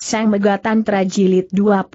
Sang Megatan Trajilid 21.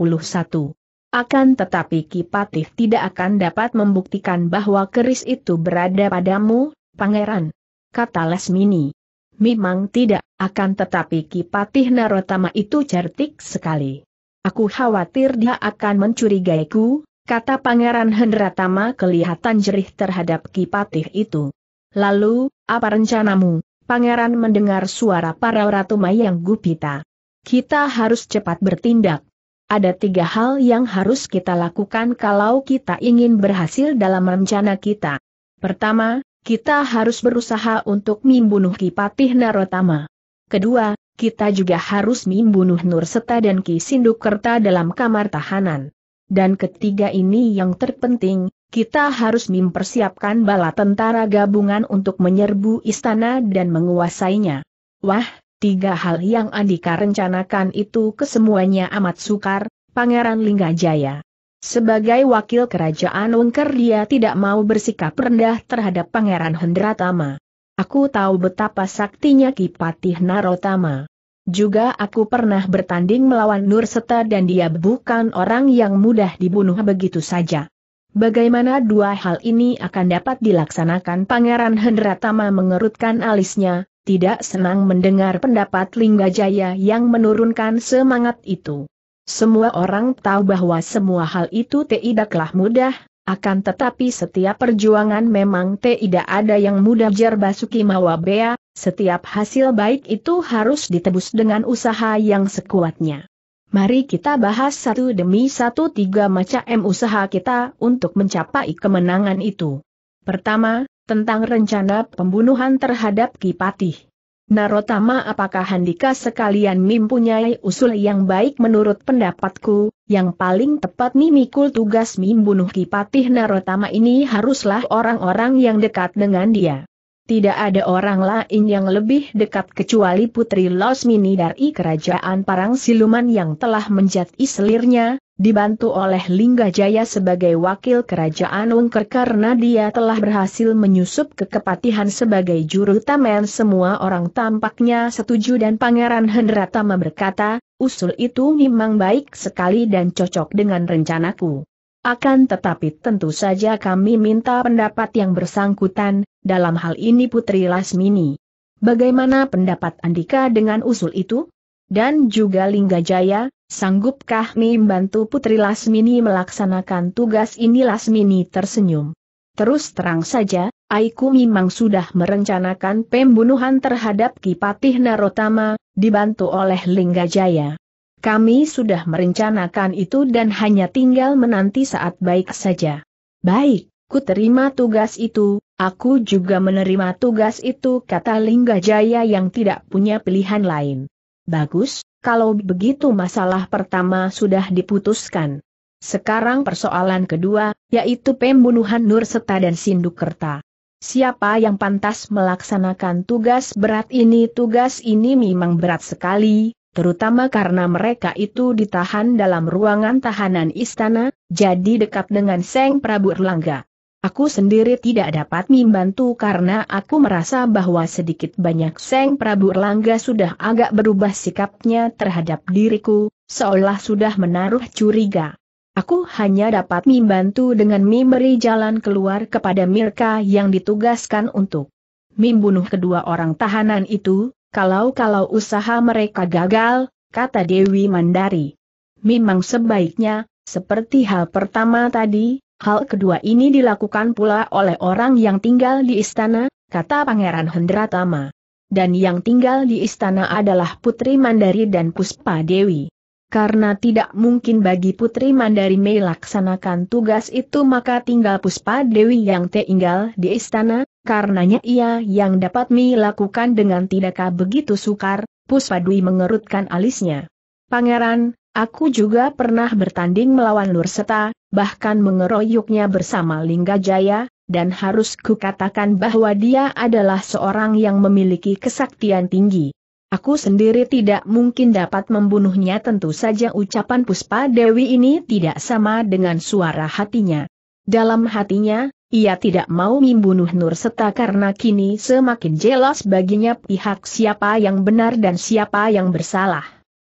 Akan tetapi Kipatih tidak akan dapat membuktikan bahwa keris itu berada padamu, pangeran. Kata Lesmini. Memang tidak, akan tetapi Kipatih Narotama itu cerdik sekali. Aku khawatir dia akan mencurigaiku, kata Pangeran Hendratama kelihatan jerih terhadap Kipatih itu. Lalu, apa rencanamu? Pangeran mendengar suara para Ratu yang gupita. Kita harus cepat bertindak. Ada tiga hal yang harus kita lakukan kalau kita ingin berhasil dalam rencana kita. Pertama, kita harus berusaha untuk membunuh Kipatih Narotama. Kedua, kita juga harus membunuh Nurseta dan Ki Sindukerta dalam kamar tahanan. Dan ketiga ini yang terpenting, kita harus mempersiapkan bala tentara gabungan untuk menyerbu istana dan menguasainya. Wah, Tiga hal yang Andika rencanakan itu kesemuanya amat sukar, Pangeran Linggajaya. Sebagai wakil kerajaan Ungker dia tidak mau bersikap rendah terhadap Pangeran Hendratama. Aku tahu betapa saktinya Kipatih Narotama. Juga aku pernah bertanding melawan Nurseta dan dia bukan orang yang mudah dibunuh begitu saja. Bagaimana dua hal ini akan dapat dilaksanakan Pangeran Hendratama mengerutkan alisnya, tidak senang mendengar pendapat Linggajaya yang menurunkan semangat itu. Semua orang tahu bahwa semua hal itu tidaklah mudah, akan tetapi setiap perjuangan memang tidak ada yang mudah Basuki Mawabea, setiap hasil baik itu harus ditebus dengan usaha yang sekuatnya. Mari kita bahas satu demi satu tiga macam usaha kita untuk mencapai kemenangan itu. Pertama, tentang rencana pembunuhan terhadap Kipatih. Narotama apakah Handika sekalian mempunyai usul yang baik menurut pendapatku, yang paling tepat mimikul tugas membunuh Kipatih Narotama ini haruslah orang-orang yang dekat dengan dia. Tidak ada orang lain yang lebih dekat kecuali Putri Losmini dari kerajaan Parang Siluman yang telah menjadi selirnya, dibantu oleh Lingga Jaya sebagai wakil kerajaan Ungker karena dia telah berhasil menyusup ke kepatihan sebagai juru tamen semua orang tampaknya setuju dan Pangeran Hendratama berkata, usul itu memang baik sekali dan cocok dengan rencanaku. Akan tetapi tentu saja kami minta pendapat yang bersangkutan, dalam hal ini Putri Lasmini. Bagaimana pendapat Andika dengan usul itu? Dan juga Linggajaya, sanggupkah Mim membantu Putri Lasmini melaksanakan tugas ini Lasmini tersenyum. Terus terang saja, Aiku memang sudah merencanakan pembunuhan terhadap Kipatih Narotama, dibantu oleh Linggajaya. Kami sudah merencanakan itu dan hanya tinggal menanti saat baik saja. Baik, ku terima tugas itu, aku juga menerima tugas itu kata Lingga Jaya yang tidak punya pilihan lain. Bagus, kalau begitu masalah pertama sudah diputuskan. Sekarang persoalan kedua, yaitu pembunuhan Nur Seta dan Sindukerta. Siapa yang pantas melaksanakan tugas berat ini? Tugas ini memang berat sekali, terutama karena mereka itu ditahan dalam ruangan tahanan istana, jadi dekat dengan Seng Prabu Erlangga. Aku sendiri tidak dapat membantu karena aku merasa bahwa sedikit banyak Seng Prabu Erlangga sudah agak berubah sikapnya terhadap diriku, seolah sudah menaruh curiga. Aku hanya dapat membantu dengan memberi jalan keluar kepada Mirka yang ditugaskan untuk membunuh kedua orang tahanan itu, kalau-kalau usaha mereka gagal, kata Dewi Mandari. Memang sebaiknya, seperti hal pertama tadi, hal kedua ini dilakukan pula oleh orang yang tinggal di istana, kata Pangeran Hendratama. Dan yang tinggal di istana adalah Putri Mandari dan Puspa Dewi. Karena tidak mungkin bagi Putri Mandari melaksanakan tugas itu maka tinggal Puspa Dewi yang tinggal di istana, karenanya ia yang dapat Mei dengan tidakkah begitu sukar, Puspa Dewi mengerutkan alisnya. Pangeran, aku juga pernah bertanding melawan Lurseta, bahkan mengeroyoknya bersama Lingga Jaya, dan harus kukatakan bahwa dia adalah seorang yang memiliki kesaktian tinggi. Aku sendiri tidak mungkin dapat membunuhnya tentu saja ucapan Puspa Dewi ini tidak sama dengan suara hatinya. Dalam hatinya, ia tidak mau membunuh Nur Seta karena kini semakin jelas baginya pihak siapa yang benar dan siapa yang bersalah.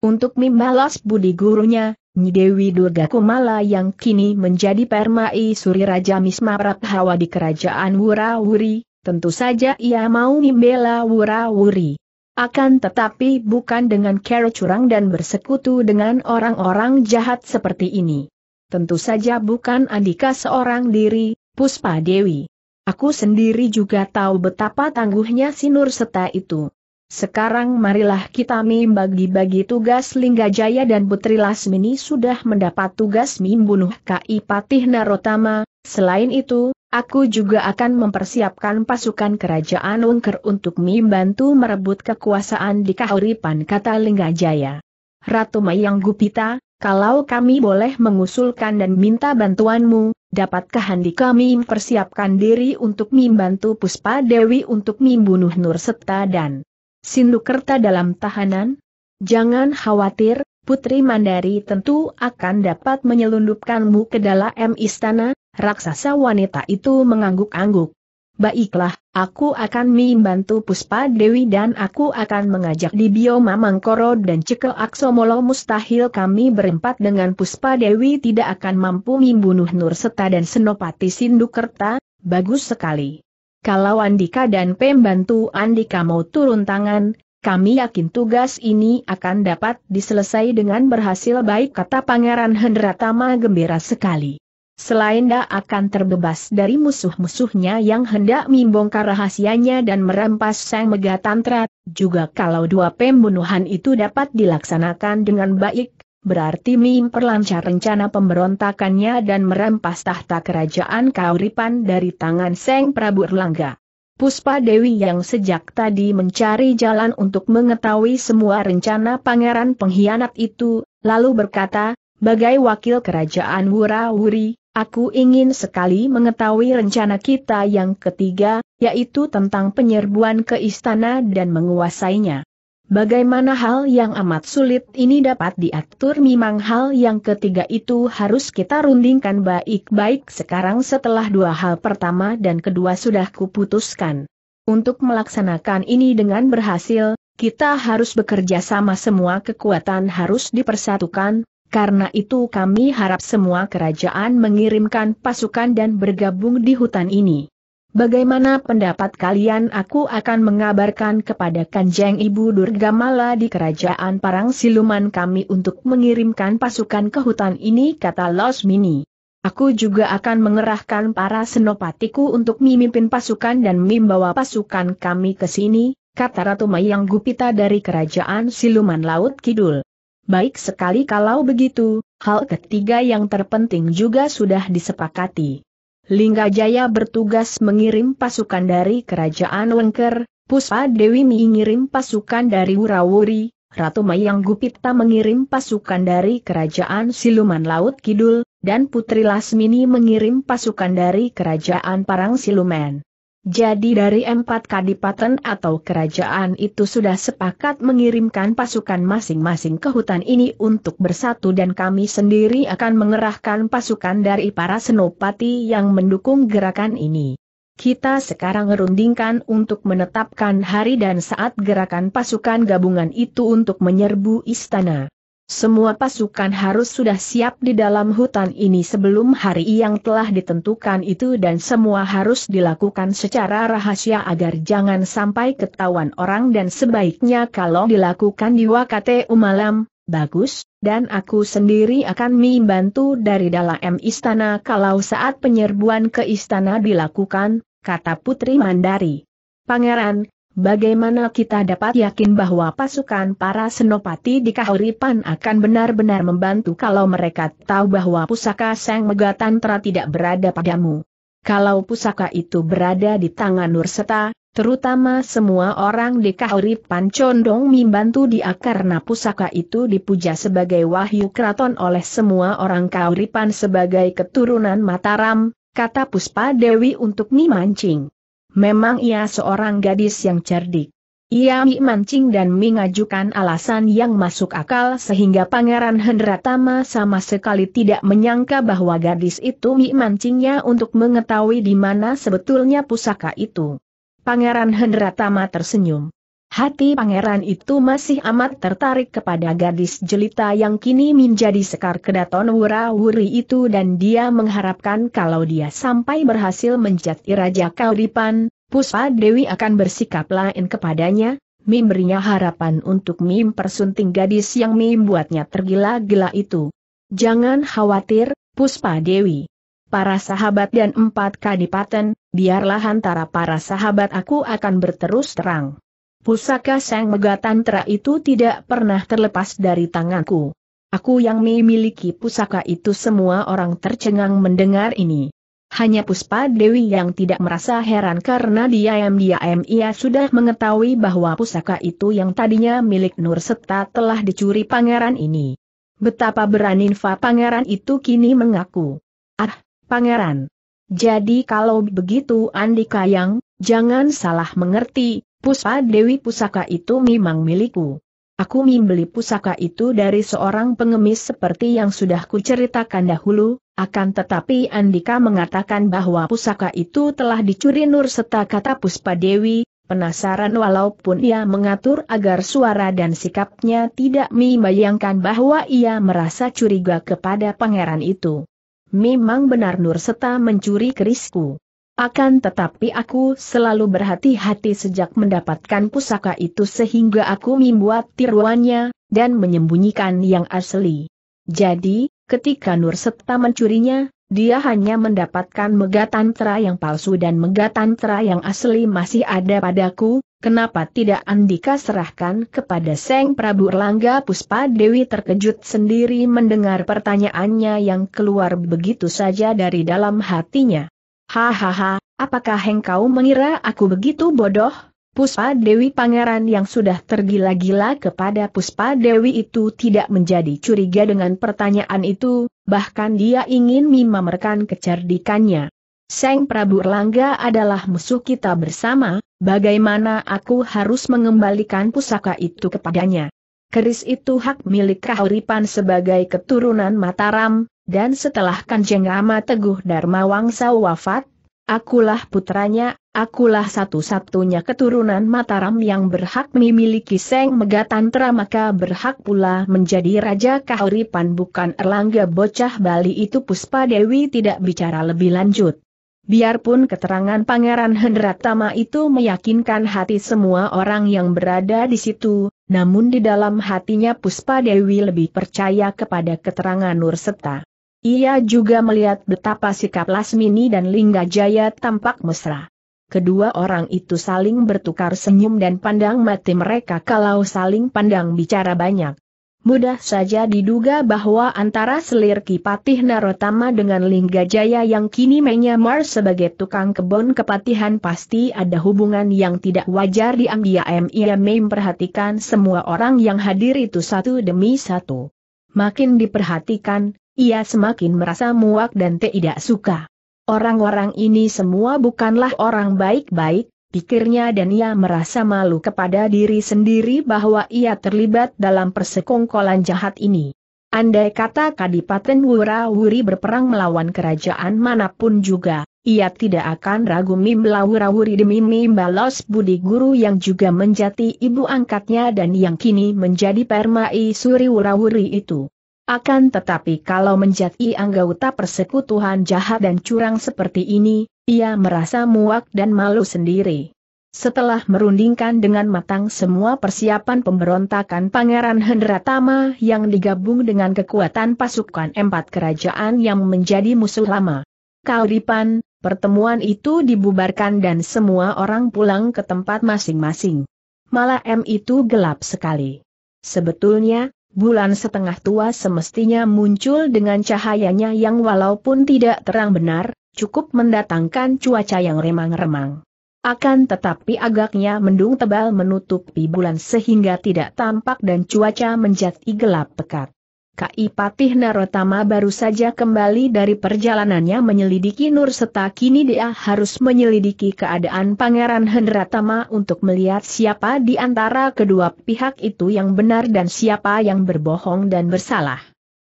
Untuk membalas budi gurunya, Dewi Durga Kumala yang kini menjadi permai suri Raja Misma Hawa di kerajaan Wurawuri, tentu saja ia mau membela Wurawuri. Akan tetapi bukan dengan cara curang dan bersekutu dengan orang-orang jahat seperti ini. Tentu saja bukan Andika seorang diri, Puspa Dewi. Aku sendiri juga tahu betapa tangguhnya Sinur Seta itu. Sekarang marilah kita membagi-bagi tugas Linggajaya dan Putri Lasmini sudah mendapat tugas membunuh Kai Patih Narotama, Selain itu, aku juga akan mempersiapkan pasukan kerajaan Ungker untuk membantu merebut kekuasaan di Kahuripan kata Linggajaya. Ratu Mayang Gupita, kalau kami boleh mengusulkan dan minta bantuanmu, dapatkah handi kami mempersiapkan diri untuk membantu Puspa Dewi untuk membunuh Nur Seta dan Sindukerta dalam tahanan? Jangan khawatir, Putri Mandari tentu akan dapat menyelundupkanmu ke dalam istana, raksasa wanita itu mengangguk-angguk. Baiklah, aku akan membantu Puspa Dewi dan aku akan mengajak di Bioma Mangkoro dan Cekel Aksomolo mustahil kami berempat dengan Puspa Dewi tidak akan mampu membunuh Nur Seta dan Senopati Sindukerta, bagus sekali. Kalau Andika dan pembantu Andika mau turun tangan, kami yakin tugas ini akan dapat diselesai dengan berhasil baik kata Pangeran Hendratama gembira sekali. Selain dia akan terbebas dari musuh-musuhnya yang hendak membongkar rahasianya dan merampas sang megatantra, juga kalau dua pembunuhan itu dapat dilaksanakan dengan baik, berarti memperlancar rencana pemberontakannya dan merampas tahta kerajaan Kauripan dari tangan Sang Prabu Erlangga. Puspa Dewi yang sejak tadi mencari jalan untuk mengetahui semua rencana pangeran pengkhianat itu, lalu berkata, Bagai wakil kerajaan Wura-Wuri, aku ingin sekali mengetahui rencana kita yang ketiga, yaitu tentang penyerbuan ke istana dan menguasainya. Bagaimana hal yang amat sulit ini dapat diatur memang hal yang ketiga itu harus kita rundingkan baik-baik sekarang setelah dua hal pertama dan kedua sudah kuputuskan. Untuk melaksanakan ini dengan berhasil, kita harus bekerja sama semua kekuatan harus dipersatukan, karena itu kami harap semua kerajaan mengirimkan pasukan dan bergabung di hutan ini. Bagaimana pendapat kalian aku akan mengabarkan kepada Kanjeng Ibu Durga Mala di kerajaan Parang Siluman kami untuk mengirimkan pasukan ke hutan ini kata Los Mini. Aku juga akan mengerahkan para senopatiku untuk memimpin pasukan dan membawa pasukan kami ke sini, kata Ratu Mayang Gupita dari kerajaan Siluman Laut Kidul. Baik sekali kalau begitu, hal ketiga yang terpenting juga sudah disepakati. Linggajaya bertugas mengirim pasukan dari kerajaan Wengker, Puspa Dewi mengirim pasukan dari Wurawuri, Ratu Mayang Gupita mengirim pasukan dari kerajaan Siluman Laut Kidul, dan Putri Lasmini mengirim pasukan dari kerajaan Parang Siluman. Jadi dari empat kadipaten atau kerajaan itu sudah sepakat mengirimkan pasukan masing-masing ke hutan ini untuk bersatu dan kami sendiri akan mengerahkan pasukan dari para senopati yang mendukung gerakan ini. Kita sekarang rundingkan untuk menetapkan hari dan saat gerakan pasukan gabungan itu untuk menyerbu istana. Semua pasukan harus sudah siap di dalam hutan ini sebelum hari yang telah ditentukan itu dan semua harus dilakukan secara rahasia agar jangan sampai ketahuan orang dan sebaiknya kalau dilakukan di Wakateu malam, bagus, dan aku sendiri akan membantu dari dalam istana kalau saat penyerbuan ke istana dilakukan, kata Putri Mandari. Pangeran, Bagaimana kita dapat yakin bahwa pasukan para senopati di Kahuripan akan benar-benar membantu kalau mereka tahu bahwa pusaka Sang Megatantra tidak berada padamu? Kalau pusaka itu berada di tangan Nurseta, terutama semua orang di Kahuripan condong membantu dia karena pusaka itu dipuja sebagai wahyu keraton oleh semua orang Kahuripan sebagai keturunan Mataram, kata Puspa Dewi untuk memancing. Memang ia seorang gadis yang cerdik. Ia mancing dan mengajukan alasan yang masuk akal sehingga Pangeran Hendratama sama sekali tidak menyangka bahwa gadis itu mancingnya untuk mengetahui di mana sebetulnya pusaka itu. Pangeran Hendratama tersenyum. Hati pangeran itu masih amat tertarik kepada gadis jelita yang kini menjadi sekar kedaton wura-wuri itu dan dia mengharapkan kalau dia sampai berhasil menjadi Raja Kauripan, Puspa Dewi akan bersikap lain kepadanya, memberinya harapan untuk Mim persunting gadis yang membuatnya tergila-gila itu. Jangan khawatir, Puspa Dewi. Para sahabat dan empat kadipaten, biarlah antara para sahabat aku akan berterus terang. Pusaka Sang Megatantra itu tidak pernah terlepas dari tanganku. Aku yang memiliki pusaka itu semua orang tercengang mendengar ini. Hanya Puspa Dewi yang tidak merasa heran karena diam-diam ia sudah mengetahui bahwa pusaka itu yang tadinya milik Nur Seta telah dicuri pangeran ini. Betapa berani beraninfa pangeran itu kini mengaku. Ah, pangeran. Jadi kalau begitu Andika yang, jangan salah mengerti, Puspa Dewi Pusaka itu memang milikku. Aku membeli pusaka itu dari seorang pengemis seperti yang sudah kuceritakan dahulu, akan tetapi Andika mengatakan bahwa pusaka itu telah dicuri Nur serta kata Puspa Dewi, penasaran walaupun ia mengatur agar suara dan sikapnya tidak membayangkan bahwa ia merasa curiga kepada pangeran itu. Memang benar Nur serta mencuri kerisku. Akan tetapi aku selalu berhati-hati sejak mendapatkan pusaka itu sehingga aku membuat tiruannya, dan menyembunyikan yang asli. Jadi, ketika Nur Setta mencurinya, dia hanya mendapatkan megatantra yang palsu dan megatantra yang asli masih ada padaku, kenapa tidak Andika serahkan kepada Seng Prabu Erlangga Puspa Dewi terkejut sendiri mendengar pertanyaannya yang keluar begitu saja dari dalam hatinya. Hahaha, apakah engkau mengira aku begitu bodoh? Puspa Dewi Pangeran yang sudah tergila-gila kepada Puspa Dewi itu tidak menjadi curiga dengan pertanyaan itu, bahkan dia ingin memamerkan kecerdikannya. Seng Prabu Erlangga adalah musuh kita bersama, bagaimana aku harus mengembalikan pusaka itu kepadanya? Keris itu hak milik Kahuripan sebagai keturunan Mataram, dan setelah Kanjeng Rama Teguh Dharma Wangsa wafat, akulah putranya, akulah satu-satunya keturunan Mataram yang berhak memiliki Seng Megatantra maka berhak pula menjadi Raja Kahuripan bukan Erlangga Bocah Bali itu Puspa Dewi tidak bicara lebih lanjut. Biarpun keterangan Pangeran Hendratama itu meyakinkan hati semua orang yang berada di situ, namun di dalam hatinya Puspa Dewi lebih percaya kepada keterangan Nurseta. Ia juga melihat betapa sikap Lasmini dan Lingga Jaya tampak mesra. Kedua orang itu saling bertukar senyum dan pandang mati mereka kalau saling pandang bicara banyak. Mudah saja diduga bahwa antara selir Kipatih Narotama dengan Lingga Jaya yang kini menyamar sebagai tukang kebon kepatihan pasti ada hubungan yang tidak wajar di Amdiam ia memperhatikan semua orang yang hadir itu satu demi satu. Makin diperhatikan, ia semakin merasa muak dan tidak suka. Orang-orang ini semua bukanlah orang baik-baik, pikirnya dan ia merasa malu kepada diri sendiri bahwa ia terlibat dalam persekongkolan jahat ini. Andai kata Kadipaten Wura-Wuri berperang melawan kerajaan manapun juga, ia tidak akan ragu Mimla Wurawuri wuri demi membalas budi guru yang juga menjadi ibu angkatnya dan yang kini menjadi permai suri Wura-Wuri itu. Akan tetapi kalau menjadi anggota persekutuan jahat dan curang seperti ini, ia merasa muak dan malu sendiri. Setelah merundingkan dengan matang semua persiapan pemberontakan Pangeran Hendratama yang digabung dengan kekuatan pasukan empat kerajaan yang menjadi musuh lama. Kauripan, pertemuan itu dibubarkan dan semua orang pulang ke tempat masing-masing. Malah M itu gelap sekali. Sebetulnya, bulan setengah tua semestinya muncul dengan cahayanya yang walaupun tidak terang benar, cukup mendatangkan cuaca yang remang-remang. Akan tetapi agaknya mendung tebal menutupi bulan sehingga tidak tampak dan cuaca menjadi gelap pekat. Kai Patih Narotama baru saja kembali dari perjalanannya menyelidiki Nur Seta kini dia harus menyelidiki keadaan Pangeran Hendratama untuk melihat siapa di antara kedua pihak itu yang benar dan siapa yang berbohong dan bersalah.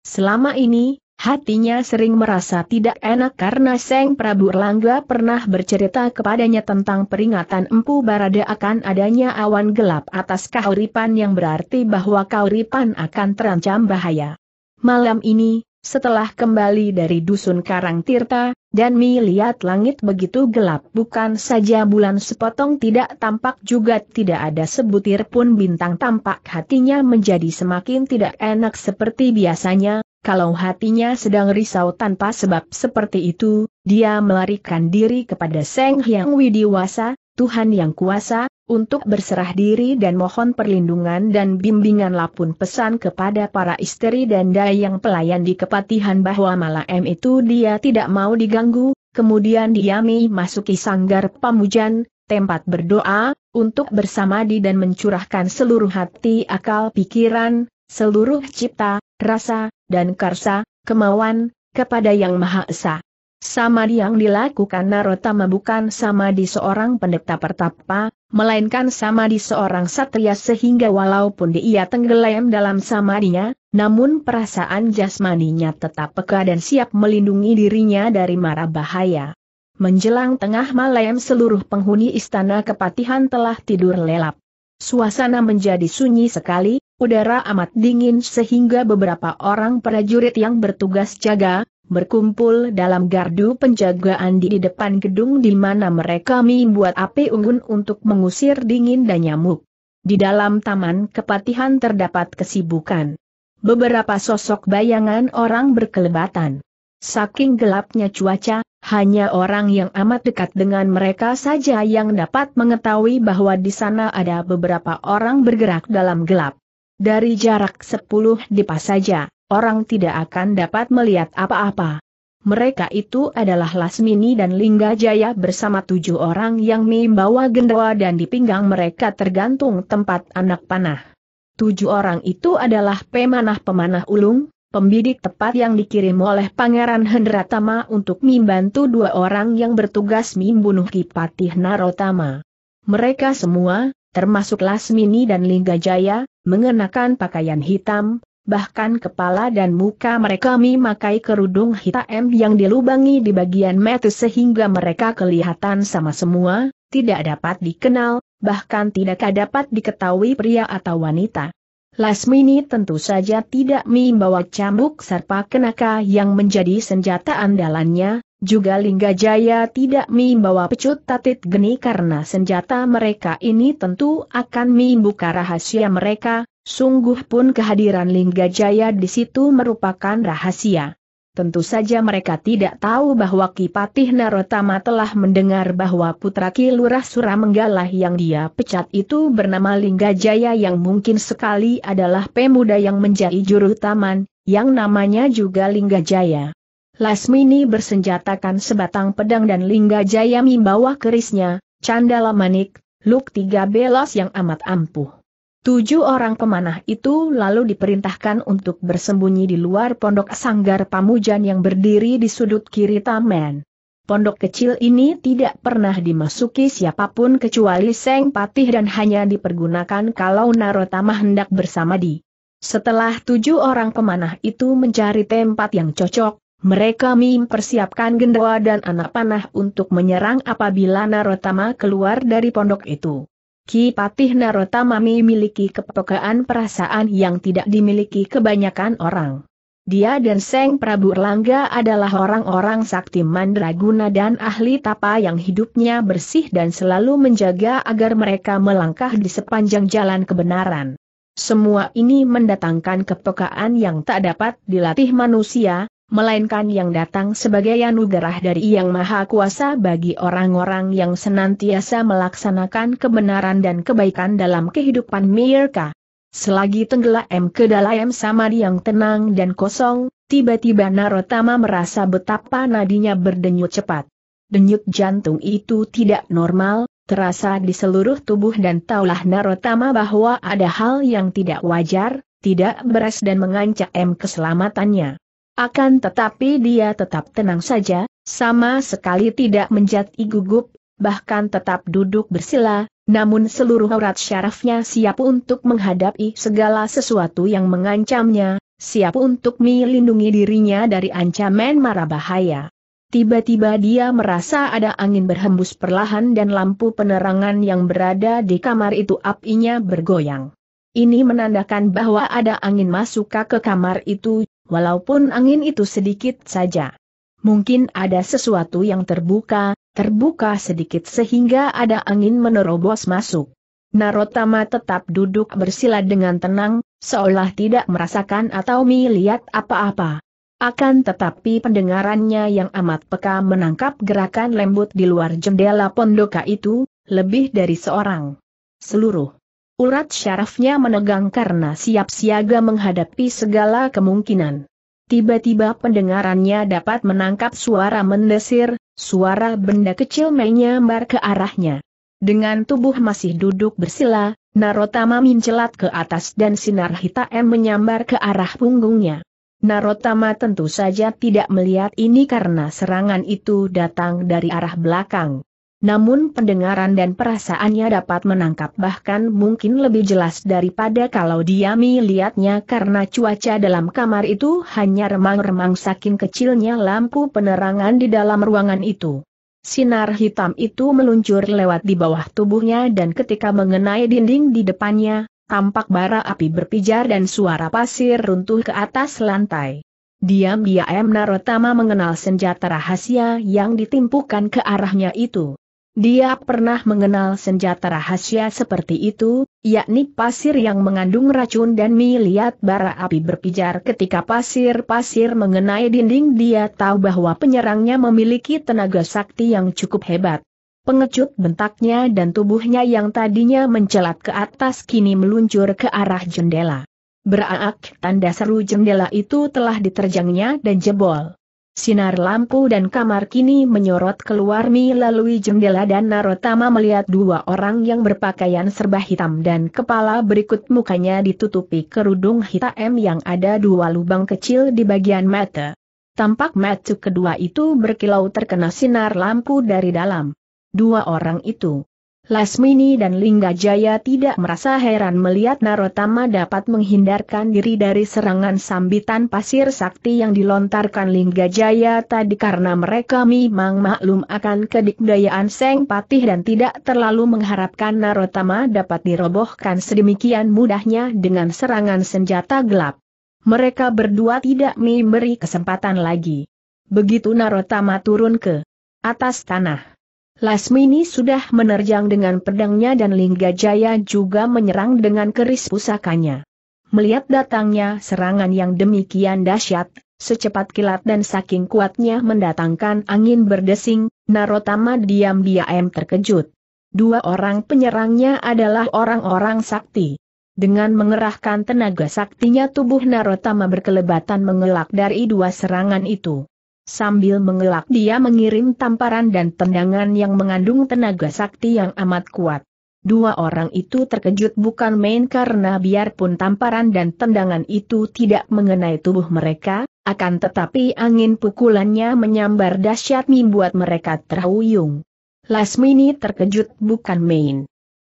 Selama ini, Hatinya sering merasa tidak enak karena Seng Prabu Erlangga pernah bercerita kepadanya tentang peringatan Empu Barada akan adanya awan gelap atas kahuripan yang berarti bahwa kahuripan akan terancam bahaya. Malam ini, setelah kembali dari dusun Karang Tirta, dan melihat langit begitu gelap bukan saja bulan sepotong tidak tampak juga tidak ada sebutir pun bintang tampak hatinya menjadi semakin tidak enak seperti biasanya, kalau hatinya sedang risau tanpa sebab seperti itu, dia melarikan diri kepada Seng Hyang Widiwasa, Tuhan yang kuasa, untuk berserah diri dan mohon perlindungan dan bimbingan lapun pesan kepada para istri dan dayang pelayan di kepatihan bahwa malam itu dia tidak mau diganggu, kemudian diami masuki sanggar pamujan, tempat berdoa, untuk bersamadi dan mencurahkan seluruh hati akal pikiran, seluruh cipta, rasa, dan karsa, kemauan, kepada Yang Maha Esa. Samadhi yang dilakukan Narotama bukan sama di seorang pendeta pertapa, melainkan sama di seorang satria sehingga walaupun dia tenggelam dalam samadinya, namun perasaan jasmaninya tetap peka dan siap melindungi dirinya dari mara bahaya. Menjelang tengah malam seluruh penghuni istana kepatihan telah tidur lelap. Suasana menjadi sunyi sekali, Udara amat dingin sehingga beberapa orang prajurit yang bertugas jaga, berkumpul dalam gardu penjagaan di depan gedung di mana mereka membuat api unggun untuk mengusir dingin dan nyamuk. Di dalam taman kepatihan terdapat kesibukan. Beberapa sosok bayangan orang berkelebatan. Saking gelapnya cuaca, hanya orang yang amat dekat dengan mereka saja yang dapat mengetahui bahwa di sana ada beberapa orang bergerak dalam gelap. Dari jarak sepuluh dipas saja, orang tidak akan dapat melihat apa-apa. Mereka itu adalah Lasmini dan Lingga Jaya bersama tujuh orang yang membawa gendawa dan di pinggang mereka tergantung tempat anak panah. Tujuh orang itu adalah pemanah-pemanah ulung, pembidik tepat yang dikirim oleh Pangeran Hendratama untuk membantu dua orang yang bertugas membunuh Kipatih Narotama. Mereka semua, termasuk Lasmini dan Linggajaya, mengenakan pakaian hitam, bahkan kepala dan muka mereka memakai kerudung hitam yang dilubangi di bagian mata sehingga mereka kelihatan sama semua, tidak dapat dikenal, bahkan tidak dapat diketahui pria atau wanita. Lasmini tentu saja tidak membawa cambuk serpa kenaka yang menjadi senjata andalannya, juga Lingga Jaya tidak membawa pecut tatit geni karena senjata mereka ini tentu akan membuka rahasia mereka, sungguh pun kehadiran Lingga Jaya di situ merupakan rahasia. Tentu saja mereka tidak tahu bahwa Kipatih Narotama telah mendengar bahwa putra Ki Lurah Suramenggalah yang dia pecat itu bernama Lingga Jaya yang mungkin sekali adalah pemuda yang menjadi juru taman, yang namanya juga Lingga Jaya. Lasmini bersenjatakan sebatang pedang dan lingga jayami bawah kerisnya, candala manik, luk tiga belas yang amat ampuh. Tujuh orang pemanah itu lalu diperintahkan untuk bersembunyi di luar pondok sanggar pamujan yang berdiri di sudut kiri taman. Pondok kecil ini tidak pernah dimasuki siapapun kecuali Seng Patih dan hanya dipergunakan kalau Narotama hendak bersama di. Setelah tujuh orang pemanah itu mencari tempat yang cocok, mereka mempersiapkan gendawa dan anak panah untuk menyerang apabila Narotama keluar dari pondok itu. Ki Patih Narotama memiliki kepekaan perasaan yang tidak dimiliki kebanyakan orang. Dia dan Seng Prabu Erlangga adalah orang-orang sakti mandraguna dan ahli tapa yang hidupnya bersih dan selalu menjaga agar mereka melangkah di sepanjang jalan kebenaran. Semua ini mendatangkan kepekaan yang tak dapat dilatih manusia, melainkan yang datang sebagai anugerah dari Yang Maha Kuasa bagi orang-orang yang senantiasa melaksanakan kebenaran dan kebaikan dalam kehidupan mereka. Selagi tenggelam ke dalam samadhi yang tenang dan kosong, tiba-tiba Narotama merasa betapa nadinya berdenyut cepat. Denyut jantung itu tidak normal, terasa di seluruh tubuh dan taulah Narotama bahwa ada hal yang tidak wajar, tidak beres dan mengancam keselamatannya. Akan tetapi dia tetap tenang saja, sama sekali tidak menjadi gugup, bahkan tetap duduk bersila, namun seluruh aurat syarafnya siap untuk menghadapi segala sesuatu yang mengancamnya, siap untuk melindungi dirinya dari ancaman mara bahaya. Tiba-tiba dia merasa ada angin berhembus perlahan dan lampu penerangan yang berada di kamar itu apinya bergoyang. Ini menandakan bahwa ada angin masuk ke kamar itu, walaupun angin itu sedikit saja. Mungkin ada sesuatu yang terbuka, terbuka sedikit sehingga ada angin menerobos masuk. Narotama tetap duduk bersila dengan tenang, seolah tidak merasakan atau melihat apa-apa. Akan tetapi pendengarannya yang amat peka menangkap gerakan lembut di luar jendela pondoka itu, lebih dari seorang. Seluruh Urat syarafnya menegang karena siap siaga menghadapi segala kemungkinan. Tiba-tiba pendengarannya dapat menangkap suara mendesir, suara benda kecil menyambar ke arahnya. Dengan tubuh masih duduk bersila, Narotama mencelat ke atas dan sinar hitam menyambar ke arah punggungnya. Narotama tentu saja tidak melihat ini karena serangan itu datang dari arah belakang namun pendengaran dan perasaannya dapat menangkap bahkan mungkin lebih jelas daripada kalau dia melihatnya karena cuaca dalam kamar itu hanya remang-remang saking kecilnya lampu penerangan di dalam ruangan itu. Sinar hitam itu meluncur lewat di bawah tubuhnya dan ketika mengenai dinding di depannya, tampak bara api berpijar dan suara pasir runtuh ke atas lantai. Diam-diam Narotama mengenal senjata rahasia yang ditimpukan ke arahnya itu. Dia pernah mengenal senjata rahasia seperti itu, yakni pasir yang mengandung racun dan melihat bara api berpijar ketika pasir-pasir mengenai dinding dia tahu bahwa penyerangnya memiliki tenaga sakti yang cukup hebat. Pengecut bentaknya dan tubuhnya yang tadinya mencelat ke atas kini meluncur ke arah jendela. Beraak tanda seru jendela itu telah diterjangnya dan jebol. Sinar lampu dan kamar kini menyorot keluar melalui jendela dan Narotama melihat dua orang yang berpakaian serba hitam dan kepala berikut mukanya ditutupi kerudung hitam yang ada dua lubang kecil di bagian mata. Tampak mata kedua itu berkilau terkena sinar lampu dari dalam. Dua orang itu Lasmini dan Lingga Jaya tidak merasa heran melihat Narotama dapat menghindarkan diri dari serangan sambitan pasir sakti yang dilontarkan Lingga Jaya tadi karena mereka memang maklum akan kedikdayaan Seng Patih dan tidak terlalu mengharapkan Narotama dapat dirobohkan sedemikian mudahnya dengan serangan senjata gelap. Mereka berdua tidak memberi kesempatan lagi. Begitu Narotama turun ke atas tanah. Lasmini sudah menerjang dengan pedangnya dan Lingga Jaya juga menyerang dengan keris pusakanya. Melihat datangnya serangan yang demikian dahsyat, secepat kilat dan saking kuatnya mendatangkan angin berdesing, Narotama diam-diam terkejut. Dua orang penyerangnya adalah orang-orang sakti. Dengan mengerahkan tenaga saktinya tubuh Narotama berkelebatan mengelak dari dua serangan itu. Sambil mengelak dia mengirim tamparan dan tendangan yang mengandung tenaga sakti yang amat kuat. Dua orang itu terkejut bukan main karena biarpun tamparan dan tendangan itu tidak mengenai tubuh mereka, akan tetapi angin pukulannya menyambar dahsyat membuat mereka terhuyung. Lasmini terkejut bukan main.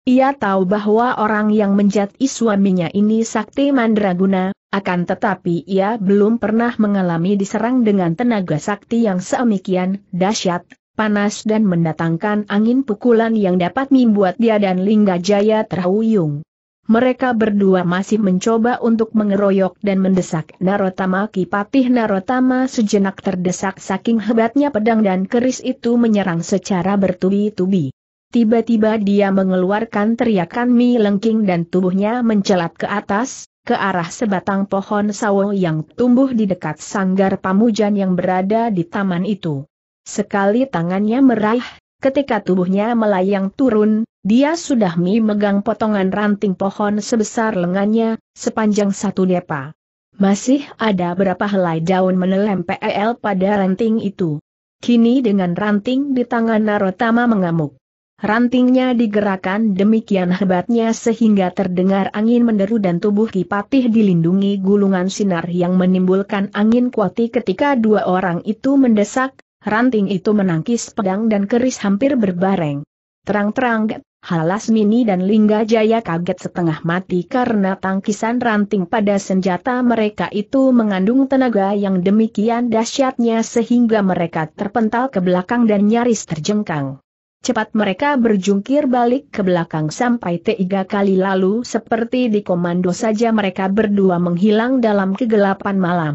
Ia tahu bahwa orang yang menjati suaminya ini sakti mandraguna, akan tetapi ia belum pernah mengalami diserang dengan tenaga sakti yang sedemikian dahsyat, panas dan mendatangkan angin pukulan yang dapat membuat dia dan Lingga Jaya terhuyung. Mereka berdua masih mencoba untuk mengeroyok dan mendesak Narotama Kipatih Narotama sejenak terdesak saking hebatnya pedang dan keris itu menyerang secara bertubi-tubi. Tiba-tiba dia mengeluarkan teriakan mi lengking dan tubuhnya mencelat ke atas, ke arah sebatang pohon sawo yang tumbuh di dekat sanggar pamujan yang berada di taman itu. Sekali tangannya meraih, ketika tubuhnya melayang turun, dia sudah memegang potongan ranting pohon sebesar lengannya, sepanjang satu depa. Masih ada berapa helai daun menelempel pada ranting itu. Kini dengan ranting di tangan Narotama mengamuk. Rantingnya digerakkan demikian hebatnya sehingga terdengar angin menderu dan tubuh Kipatih dilindungi gulungan sinar yang menimbulkan angin kuat. ketika dua orang itu mendesak, ranting itu menangkis pedang dan keris hampir berbareng. Terang-terang, Halas Mini dan Lingga Jaya kaget setengah mati karena tangkisan ranting pada senjata mereka itu mengandung tenaga yang demikian dahsyatnya sehingga mereka terpental ke belakang dan nyaris terjengkang. Cepat mereka berjungkir balik ke belakang sampai tiga kali lalu seperti di komando saja mereka berdua menghilang dalam kegelapan malam.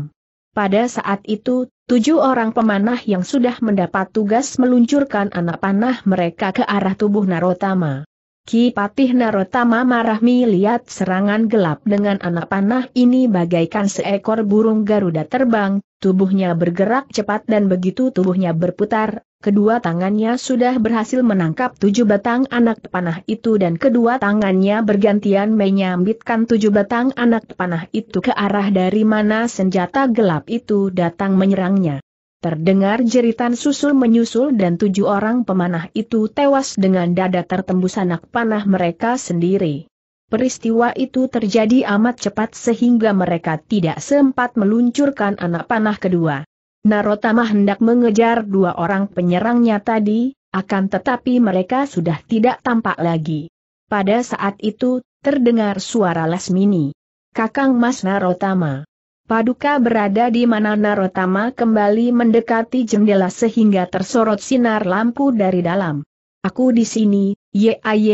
Pada saat itu, tujuh orang pemanah yang sudah mendapat tugas meluncurkan anak panah mereka ke arah tubuh Narotama. Ki Patih Narotama marah melihat serangan gelap dengan anak panah ini bagaikan seekor burung Garuda terbang, tubuhnya bergerak cepat dan begitu tubuhnya berputar, kedua tangannya sudah berhasil menangkap tujuh batang anak panah itu dan kedua tangannya bergantian menyambitkan tujuh batang anak panah itu ke arah dari mana senjata gelap itu datang menyerangnya. Terdengar jeritan susul menyusul dan tujuh orang pemanah itu tewas dengan dada tertembus anak panah mereka sendiri. Peristiwa itu terjadi amat cepat sehingga mereka tidak sempat meluncurkan anak panah kedua. Narotama hendak mengejar dua orang penyerangnya tadi, akan tetapi mereka sudah tidak tampak lagi. Pada saat itu, terdengar suara Lasmini. Kakang Mas Narotama. Paduka berada di mana Narotama kembali mendekati jendela sehingga tersorot sinar lampu dari dalam. Aku di sini, Yai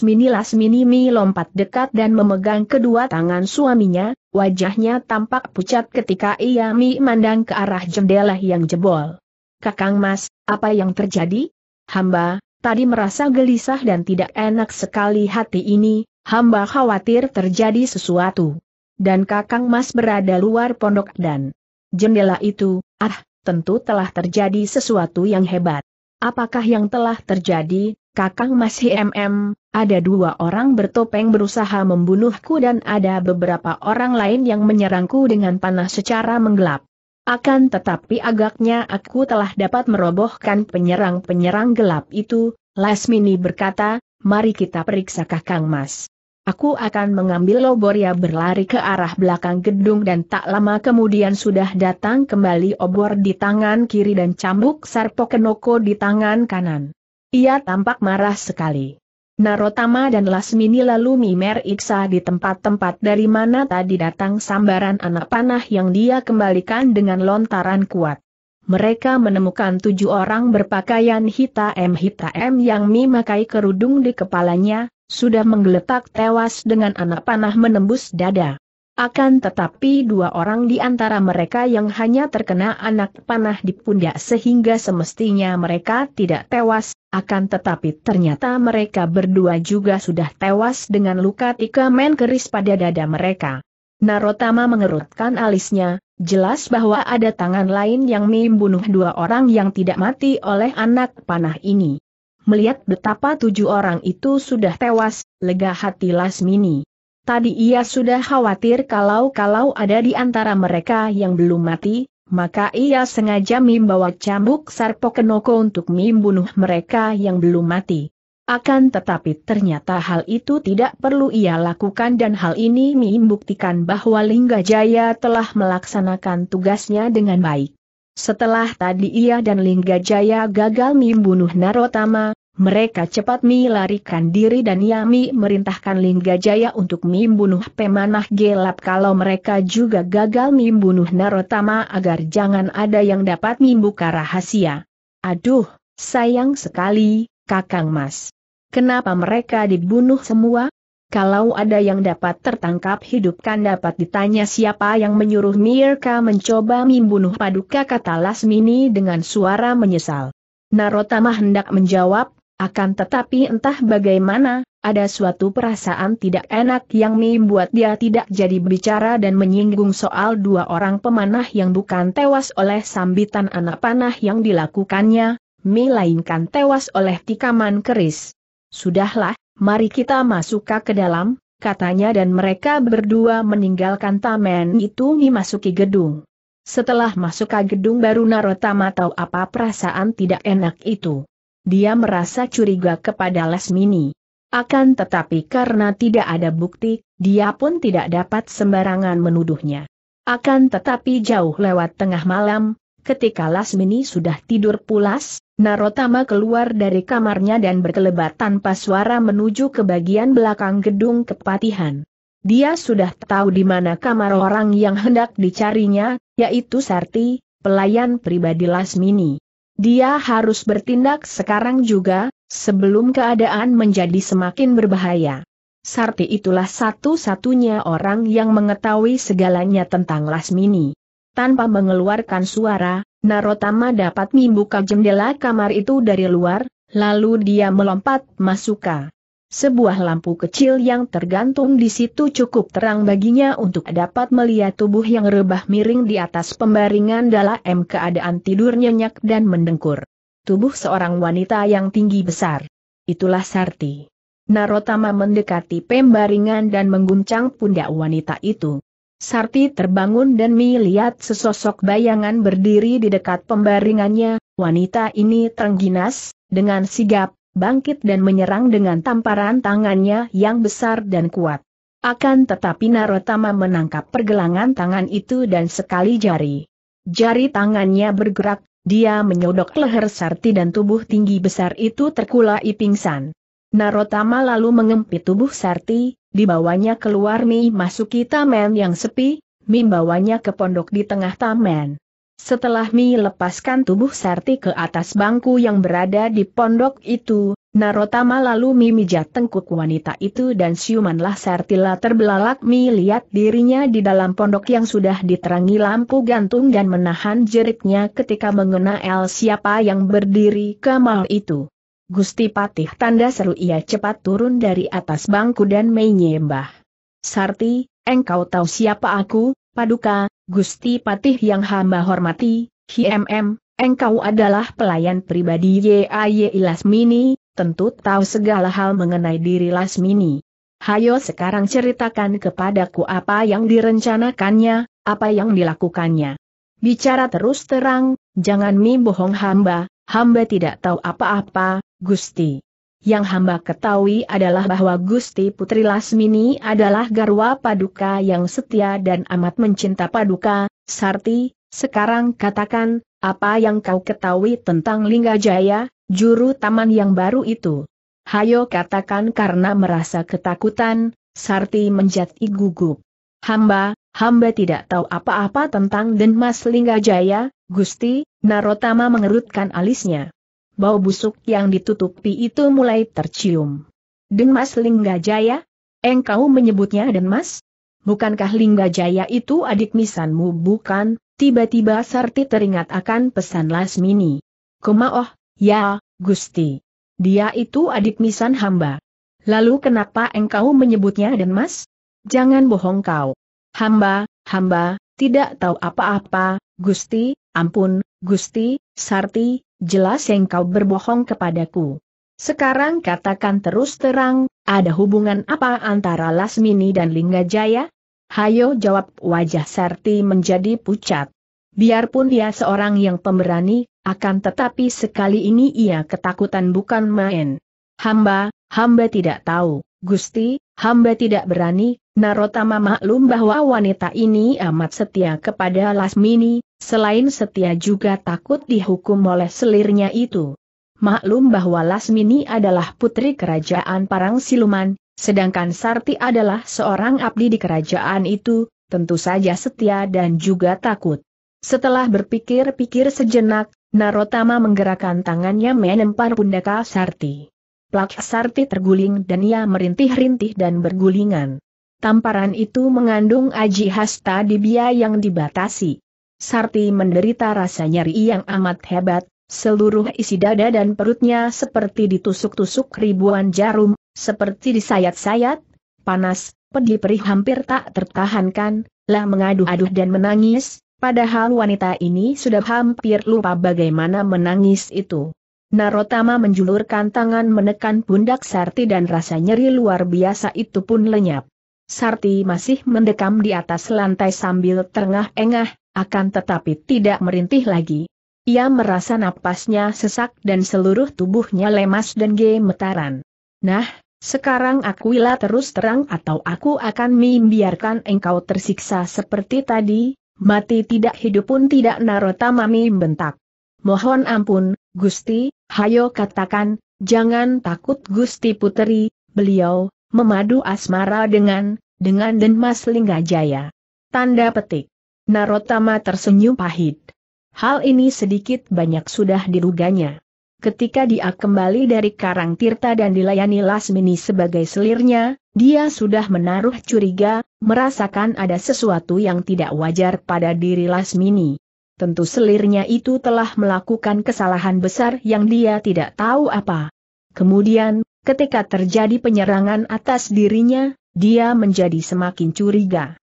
mini Lasmini Mi lompat dekat dan memegang kedua tangan suaminya, wajahnya tampak pucat ketika ia Mi mandang ke arah jendela yang jebol. Kakang Mas, apa yang terjadi? Hamba, tadi merasa gelisah dan tidak enak sekali hati ini, hamba khawatir terjadi sesuatu. Dan Kakang Mas berada luar pondok dan jendela itu, ah, tentu telah terjadi sesuatu yang hebat. Apakah yang telah terjadi, Kakang masih MM, ada dua orang bertopeng berusaha membunuhku dan ada beberapa orang lain yang menyerangku dengan panah secara menggelap. Akan tetapi agaknya aku telah dapat merobohkan penyerang-penyerang gelap itu, Lasmini berkata, mari kita periksa Kakang Mas. Aku akan mengambil Loboria ya berlari ke arah belakang gedung dan tak lama kemudian sudah datang kembali obor di tangan kiri dan cambuk kenoko di tangan kanan. Ia tampak marah sekali. Narotama dan Lasmini lalu Mimer Iksa di tempat-tempat dari mana tadi datang sambaran anak panah yang dia kembalikan dengan lontaran kuat. Mereka menemukan tujuh orang berpakaian hitam hitam yang memakai kerudung di kepalanya, sudah menggeletak tewas dengan anak panah menembus dada. Akan tetapi dua orang di antara mereka yang hanya terkena anak panah di pundak sehingga semestinya mereka tidak tewas, akan tetapi ternyata mereka berdua juga sudah tewas dengan luka men keris pada dada mereka. Narotama mengerutkan alisnya, jelas bahwa ada tangan lain yang membunuh dua orang yang tidak mati oleh anak panah ini. Melihat betapa tujuh orang itu sudah tewas, lega hati Lasmini. Tadi ia sudah khawatir kalau-kalau ada di antara mereka yang belum mati, maka ia sengaja membawa cambuk Sarpokenoko untuk membunuh mereka yang belum mati. Akan tetapi ternyata hal itu tidak perlu ia lakukan dan hal ini membuktikan bahwa Lingga Jaya telah melaksanakan tugasnya dengan baik. Setelah tadi ia dan Lingga Jaya gagal membunuh Narotama, mereka cepat Mi larikan diri dan Yami merintahkan Lingga Jaya untuk Mi bunuh pemanah gelap kalau mereka juga gagal Mi bunuh Narotama agar jangan ada yang dapat Mi buka rahasia. Aduh, sayang sekali, Kakang Mas. Kenapa mereka dibunuh semua? Kalau ada yang dapat tertangkap hidupkan dapat ditanya siapa yang menyuruh Mirka mencoba membunuh Paduka kata Lasmini dengan suara menyesal. Narotama hendak menjawab, akan tetapi entah bagaimana, ada suatu perasaan tidak enak yang membuat dia tidak jadi berbicara dan menyinggung soal dua orang pemanah yang bukan tewas oleh sambitan anak panah yang dilakukannya, melainkan tewas oleh tikaman keris. Sudahlah, mari kita masuk ke dalam, katanya dan mereka berdua meninggalkan taman itu memasuki gedung. Setelah masuk ke gedung baru Narotama tahu apa perasaan tidak enak itu dia merasa curiga kepada Lesmini. Akan tetapi karena tidak ada bukti, dia pun tidak dapat sembarangan menuduhnya. Akan tetapi jauh lewat tengah malam, ketika Lasmini sudah tidur pulas, Narotama keluar dari kamarnya dan berkelebat tanpa suara menuju ke bagian belakang gedung kepatihan. Dia sudah tahu di mana kamar orang yang hendak dicarinya, yaitu Sarti, pelayan pribadi Lasmini. Dia harus bertindak sekarang juga, sebelum keadaan menjadi semakin berbahaya. Sarti itulah satu-satunya orang yang mengetahui segalanya tentang Lasmini. Tanpa mengeluarkan suara, Narotama dapat membuka jendela kamar itu dari luar, lalu dia melompat masuk ke sebuah lampu kecil yang tergantung di situ cukup terang baginya untuk dapat melihat tubuh yang rebah miring di atas pembaringan dalam keadaan tidur nyenyak dan mendengkur. Tubuh seorang wanita yang tinggi besar. Itulah Sarti. Narotama mendekati pembaringan dan mengguncang pundak wanita itu. Sarti terbangun dan melihat sesosok bayangan berdiri di dekat pembaringannya, wanita ini terengginas, dengan sigap, bangkit dan menyerang dengan tamparan tangannya yang besar dan kuat. Akan tetapi Narotama menangkap pergelangan tangan itu dan sekali jari. Jari tangannya bergerak, dia menyodok leher Sarti dan tubuh tinggi besar itu terkulai pingsan. Narotama lalu mengempit tubuh Sarti, dibawanya keluar Mi masuki taman yang sepi, membawanya ke pondok di tengah tamen. Setelah Mi lepaskan tubuh Sarti ke atas bangku yang berada di pondok itu, Narotama lalu memijat tengkuk wanita itu dan siumanlah Sartila terbelalak Mi lihat dirinya di dalam pondok yang sudah diterangi lampu gantung dan menahan jeritnya ketika mengena siapa yang berdiri kamar itu. Gusti Patih tanda seru ia cepat turun dari atas bangku dan menyembah. Sarti, engkau tahu siapa aku, Paduka, Gusti Patih yang hamba hormati, HMM, engkau adalah pelayan pribadi YAY Lasmini, tentu tahu segala hal mengenai diri Lasmini. Hayo sekarang ceritakan kepadaku apa yang direncanakannya, apa yang dilakukannya. Bicara terus terang, jangan mi bohong hamba, hamba tidak tahu apa-apa, Gusti. Yang hamba ketahui adalah bahwa Gusti Putri Lasmini adalah garwa paduka yang setia dan amat mencinta paduka, Sarti, sekarang katakan, apa yang kau ketahui tentang Linggajaya, juru taman yang baru itu? Hayo katakan karena merasa ketakutan, Sarti menjadi gugup. Hamba, hamba tidak tahu apa-apa tentang Denmas Linggajaya, Gusti, Narotama mengerutkan alisnya bau busuk yang ditutupi itu mulai tercium. Denmas Linggajaya? Engkau menyebutnya Denmas? Bukankah Linggajaya itu adik misanmu bukan? Tiba-tiba Sarti teringat akan pesan Lasmini. Koma oh, ya, Gusti. Dia itu adik misan hamba. Lalu kenapa engkau menyebutnya Denmas? Jangan bohong kau. Hamba, hamba, tidak tahu apa-apa, Gusti, ampun, Gusti, Sarti, Jelas yang kau berbohong kepadaku. Sekarang katakan terus terang, ada hubungan apa antara Lasmini dan Lingga Jaya? Hayo jawab wajah Sarti menjadi pucat. Biarpun dia seorang yang pemberani, akan tetapi sekali ini ia ketakutan bukan main. Hamba, hamba tidak tahu, Gusti, Hamba tidak berani, Narotama maklum bahwa wanita ini amat setia kepada Lasmini, selain setia juga takut dihukum oleh selirnya itu. Maklum bahwa Lasmini adalah putri kerajaan Parang Siluman, sedangkan Sarti adalah seorang abdi di kerajaan itu, tentu saja setia dan juga takut. Setelah berpikir-pikir sejenak, Narotama menggerakkan tangannya menempar pundaka Sarti. Plak Sarti terguling dan ia merintih-rintih dan bergulingan. Tamparan itu mengandung aji hasta di dibia yang dibatasi. Sarti menderita rasa nyeri yang amat hebat, seluruh isi dada dan perutnya seperti ditusuk-tusuk ribuan jarum, seperti disayat-sayat, panas, pedih perih hampir tak tertahankan, lah mengaduh-aduh dan menangis, padahal wanita ini sudah hampir lupa bagaimana menangis itu. Narotama menjulurkan tangan menekan pundak Sarti dan rasa nyeri luar biasa itu pun lenyap. Sarti masih mendekam di atas lantai sambil terengah-engah, akan tetapi tidak merintih lagi. Ia merasa napasnya sesak dan seluruh tubuhnya lemas dan gemetaran. Nah, sekarang akuilah terus terang atau aku akan membiarkan engkau tersiksa seperti tadi, mati tidak hidup pun tidak Narotama membentak. Mohon ampun, Gusti, Hayo katakan, jangan takut Gusti Puteri, beliau, memadu asmara dengan, dengan Denmas Linggajaya. Tanda petik. Narotama tersenyum pahit. Hal ini sedikit banyak sudah diruganya. Ketika dia kembali dari Karang Tirta dan dilayani Lasmini sebagai selirnya, dia sudah menaruh curiga, merasakan ada sesuatu yang tidak wajar pada diri Lasmini tentu selirnya itu telah melakukan kesalahan besar yang dia tidak tahu apa. Kemudian, ketika terjadi penyerangan atas dirinya, dia menjadi semakin curiga.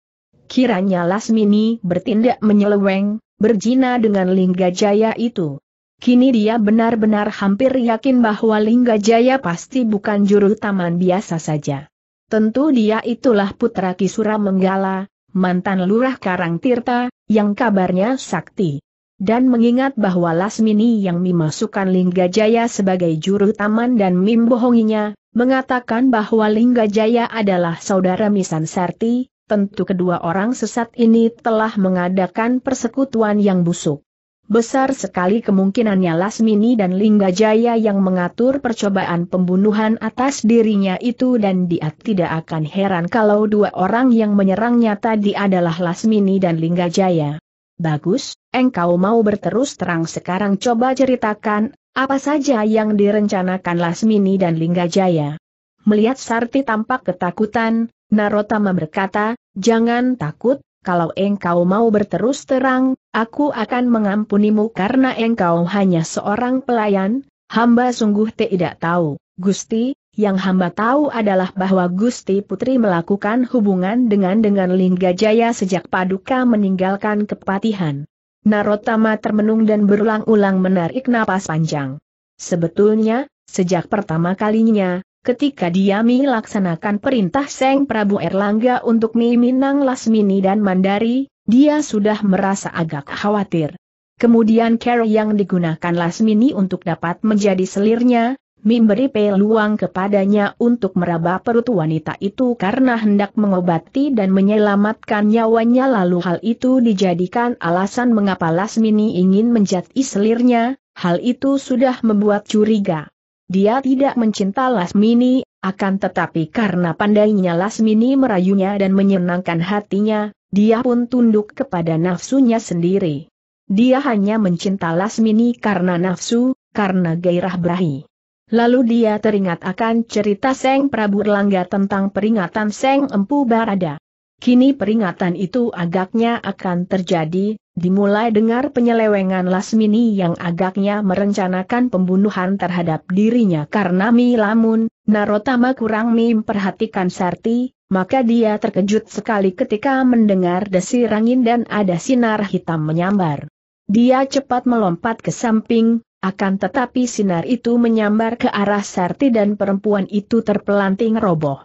Kiranya Lasmini bertindak menyeleweng, berjina dengan Lingga Jaya itu. Kini dia benar-benar hampir yakin bahwa Lingga Jaya pasti bukan juru taman biasa saja. Tentu dia itulah putra Kisura Menggala, mantan lurah Karang Tirta, yang kabarnya sakti. Dan mengingat bahwa Lasmini yang memasukkan Linggajaya sebagai juru taman dan membohonginya, mengatakan bahwa Linggajaya adalah saudara Misan Sarti, tentu kedua orang sesat ini telah mengadakan persekutuan yang busuk. Besar sekali kemungkinannya Lasmini dan Linggajaya yang mengatur percobaan pembunuhan atas dirinya itu dan dia tidak akan heran kalau dua orang yang menyerangnya tadi adalah Lasmini dan Linggajaya. Bagus, engkau mau berterus terang sekarang coba ceritakan, apa saja yang direncanakan Lasmini dan Linggajaya. Melihat Sarti tampak ketakutan, Narotama berkata, jangan takut, kalau engkau mau berterus terang, aku akan mengampunimu karena engkau hanya seorang pelayan, hamba sungguh tidak tahu, Gusti, yang hamba tahu adalah bahwa Gusti Putri melakukan hubungan dengan dengan Linggajaya sejak Paduka meninggalkan kepatihan. Narotama termenung dan berulang-ulang menarik napas panjang. Sebetulnya, sejak pertama kalinya, ketika dia melaksanakan perintah Seng Prabu Erlangga untuk Miminang Lasmini dan Mandari, dia sudah merasa agak khawatir. Kemudian care yang digunakan Lasmini untuk dapat menjadi selirnya, memberi peluang kepadanya untuk meraba perut wanita itu karena hendak mengobati dan menyelamatkan nyawanya lalu hal itu dijadikan alasan mengapa Lasmini ingin menjadi selirnya, hal itu sudah membuat curiga. Dia tidak mencinta Lasmini, akan tetapi karena pandainya Lasmini merayunya dan menyenangkan hatinya, dia pun tunduk kepada nafsunya sendiri. Dia hanya mencinta Lasmini karena nafsu, karena gairah berahi. Lalu dia teringat akan cerita Seng Prabu Erlangga tentang peringatan Seng Empu Barada. Kini peringatan itu agaknya akan terjadi, dimulai dengar penyelewengan Lasmini yang agaknya merencanakan pembunuhan terhadap dirinya karena Mi Lamun, Narotama kurang memperhatikan Sarti, maka dia terkejut sekali ketika mendengar desir angin dan ada sinar hitam menyambar. Dia cepat melompat ke samping, akan tetapi sinar itu menyambar ke arah Sarti dan perempuan itu terpelanting roboh.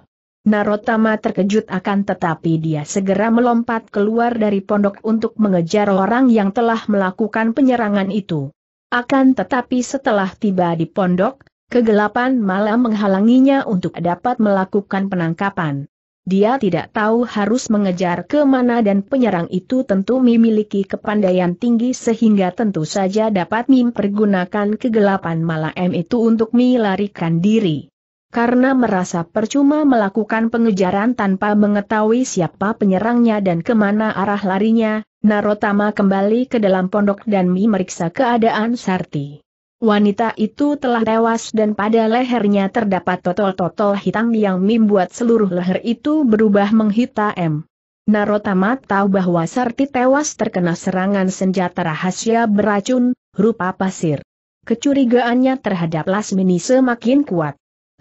Narotama terkejut akan tetapi dia segera melompat keluar dari pondok untuk mengejar orang yang telah melakukan penyerangan itu. Akan tetapi setelah tiba di pondok, kegelapan malam menghalanginya untuk dapat melakukan penangkapan. Dia tidak tahu harus mengejar ke mana dan penyerang itu tentu memiliki kepandaian tinggi sehingga tentu saja dapat mempergunakan kegelapan malam itu untuk melarikan diri karena merasa percuma melakukan pengejaran tanpa mengetahui siapa penyerangnya dan kemana arah larinya, Narotama kembali ke dalam pondok dan memeriksa keadaan Sarti. Wanita itu telah tewas dan pada lehernya terdapat totol-totol hitam yang membuat seluruh leher itu berubah menghitam. Narotama tahu bahwa Sarti tewas terkena serangan senjata rahasia beracun, rupa pasir. Kecurigaannya terhadap Lasmini semakin kuat.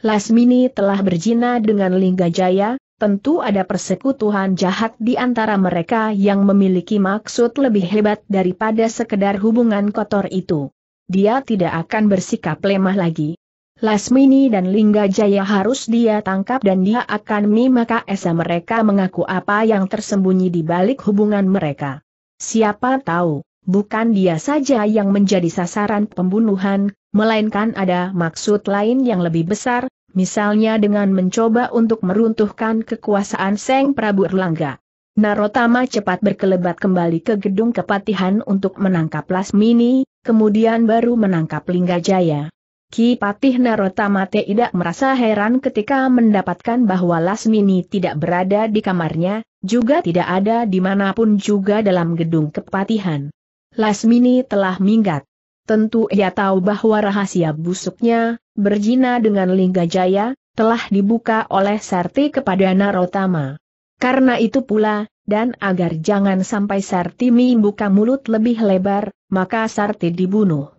Lasmini telah berjina dengan Lingga Jaya, tentu ada persekutuan jahat di antara mereka yang memiliki maksud lebih hebat daripada sekedar hubungan kotor itu. Dia tidak akan bersikap lemah lagi. Lasmini dan Lingga Jaya harus dia tangkap dan dia akan maka esa mereka mengaku apa yang tersembunyi di balik hubungan mereka. Siapa tahu, bukan dia saja yang menjadi sasaran pembunuhan, melainkan ada maksud lain yang lebih besar, misalnya dengan mencoba untuk meruntuhkan kekuasaan Seng Prabu Erlangga. Narotama cepat berkelebat kembali ke gedung kepatihan untuk menangkap Lasmini, kemudian baru menangkap Linggajaya. Ki Patih Narotama tidak merasa heran ketika mendapatkan bahwa Lasmini tidak berada di kamarnya, juga tidak ada di dimanapun juga dalam gedung kepatihan. Lasmini telah minggat. Tentu ia tahu bahwa rahasia busuknya, berjina dengan Lingga Jaya, telah dibuka oleh Sarti kepada Narotama. Karena itu pula, dan agar jangan sampai Sarti membuka mulut lebih lebar, maka Sarti dibunuh.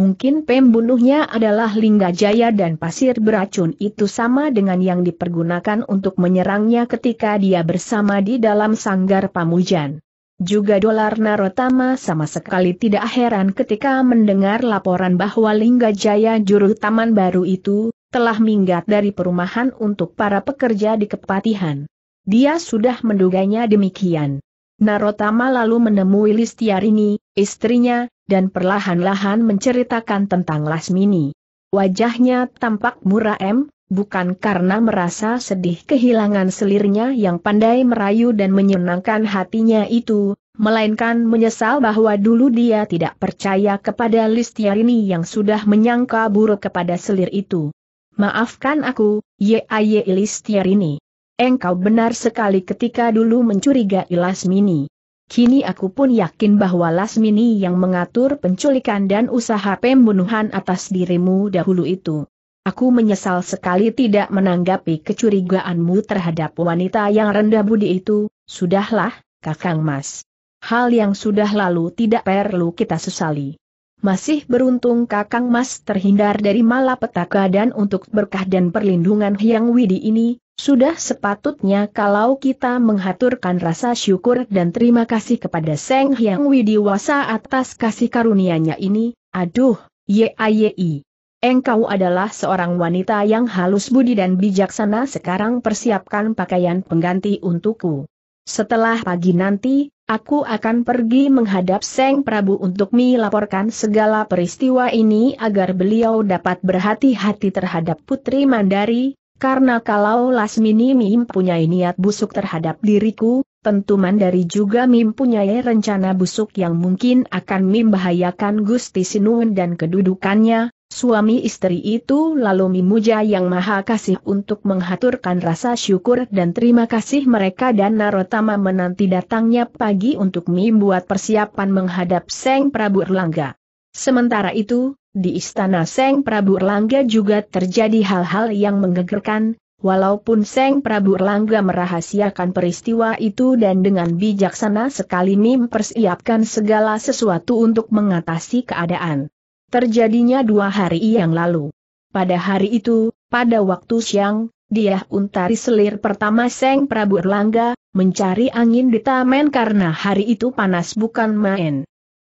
Mungkin pembunuhnya adalah Lingga Jaya dan pasir beracun itu sama dengan yang dipergunakan untuk menyerangnya ketika dia bersama di dalam sanggar pamujan. Juga dolar Narotama sama sekali tidak heran ketika mendengar laporan bahwa Lingga Jaya juru taman baru itu, telah minggat dari perumahan untuk para pekerja di kepatihan. Dia sudah menduganya demikian. Narotama lalu menemui Listiarini, istrinya, dan perlahan-lahan menceritakan tentang Lasmini. Wajahnya tampak muram bukan karena merasa sedih kehilangan selirnya yang pandai merayu dan menyenangkan hatinya itu, melainkan menyesal bahwa dulu dia tidak percaya kepada Listiarini yang sudah menyangka buruk kepada selir itu. Maafkan aku, ye Y.A.Y. Listiarini. Engkau benar sekali ketika dulu mencurigai Lasmini. Kini aku pun yakin bahwa Lasmini yang mengatur penculikan dan usaha pembunuhan atas dirimu dahulu itu. Aku menyesal sekali tidak menanggapi kecurigaanmu terhadap wanita yang rendah budi itu, sudahlah, Kakang Mas. Hal yang sudah lalu tidak perlu kita sesali. Masih beruntung Kakang Mas terhindar dari malapetaka dan untuk berkah dan perlindungan Hyang Widi ini, sudah sepatutnya kalau kita menghaturkan rasa syukur dan terima kasih kepada Seng Hyang wasa atas kasih karunianya ini, aduh, ye i. Engkau adalah seorang wanita yang halus budi dan bijaksana sekarang persiapkan pakaian pengganti untukku. Setelah pagi nanti, aku akan pergi menghadap Seng Prabu untuk melaporkan segala peristiwa ini agar beliau dapat berhati-hati terhadap Putri Mandari, karena kalau Lasmini mempunyai niat busuk terhadap diriku, tentu Mandari juga mempunyai rencana busuk yang mungkin akan membahayakan Gusti Sinuun dan kedudukannya, Suami istri itu lalu memuja Yang Maha Kasih untuk menghaturkan rasa syukur dan terima kasih mereka dan Narotama menanti datangnya pagi untuk membuat persiapan menghadap Seng Prabu Erlangga. Sementara itu, di istana Seng Prabu Erlangga juga terjadi hal-hal yang menggegerkan, walaupun Seng Prabu Erlangga merahasiakan peristiwa itu dan dengan bijaksana sekali mempersiapkan segala sesuatu untuk mengatasi keadaan terjadinya dua hari yang lalu. Pada hari itu, pada waktu siang, dia untari selir pertama Seng Prabu Erlangga, mencari angin di taman karena hari itu panas bukan main.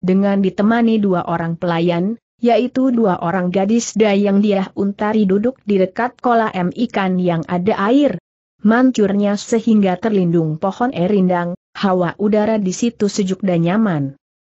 Dengan ditemani dua orang pelayan, yaitu dua orang gadis dayang dia untari duduk di dekat kolam ikan yang ada air. Mancurnya sehingga terlindung pohon erindang, hawa udara di situ sejuk dan nyaman.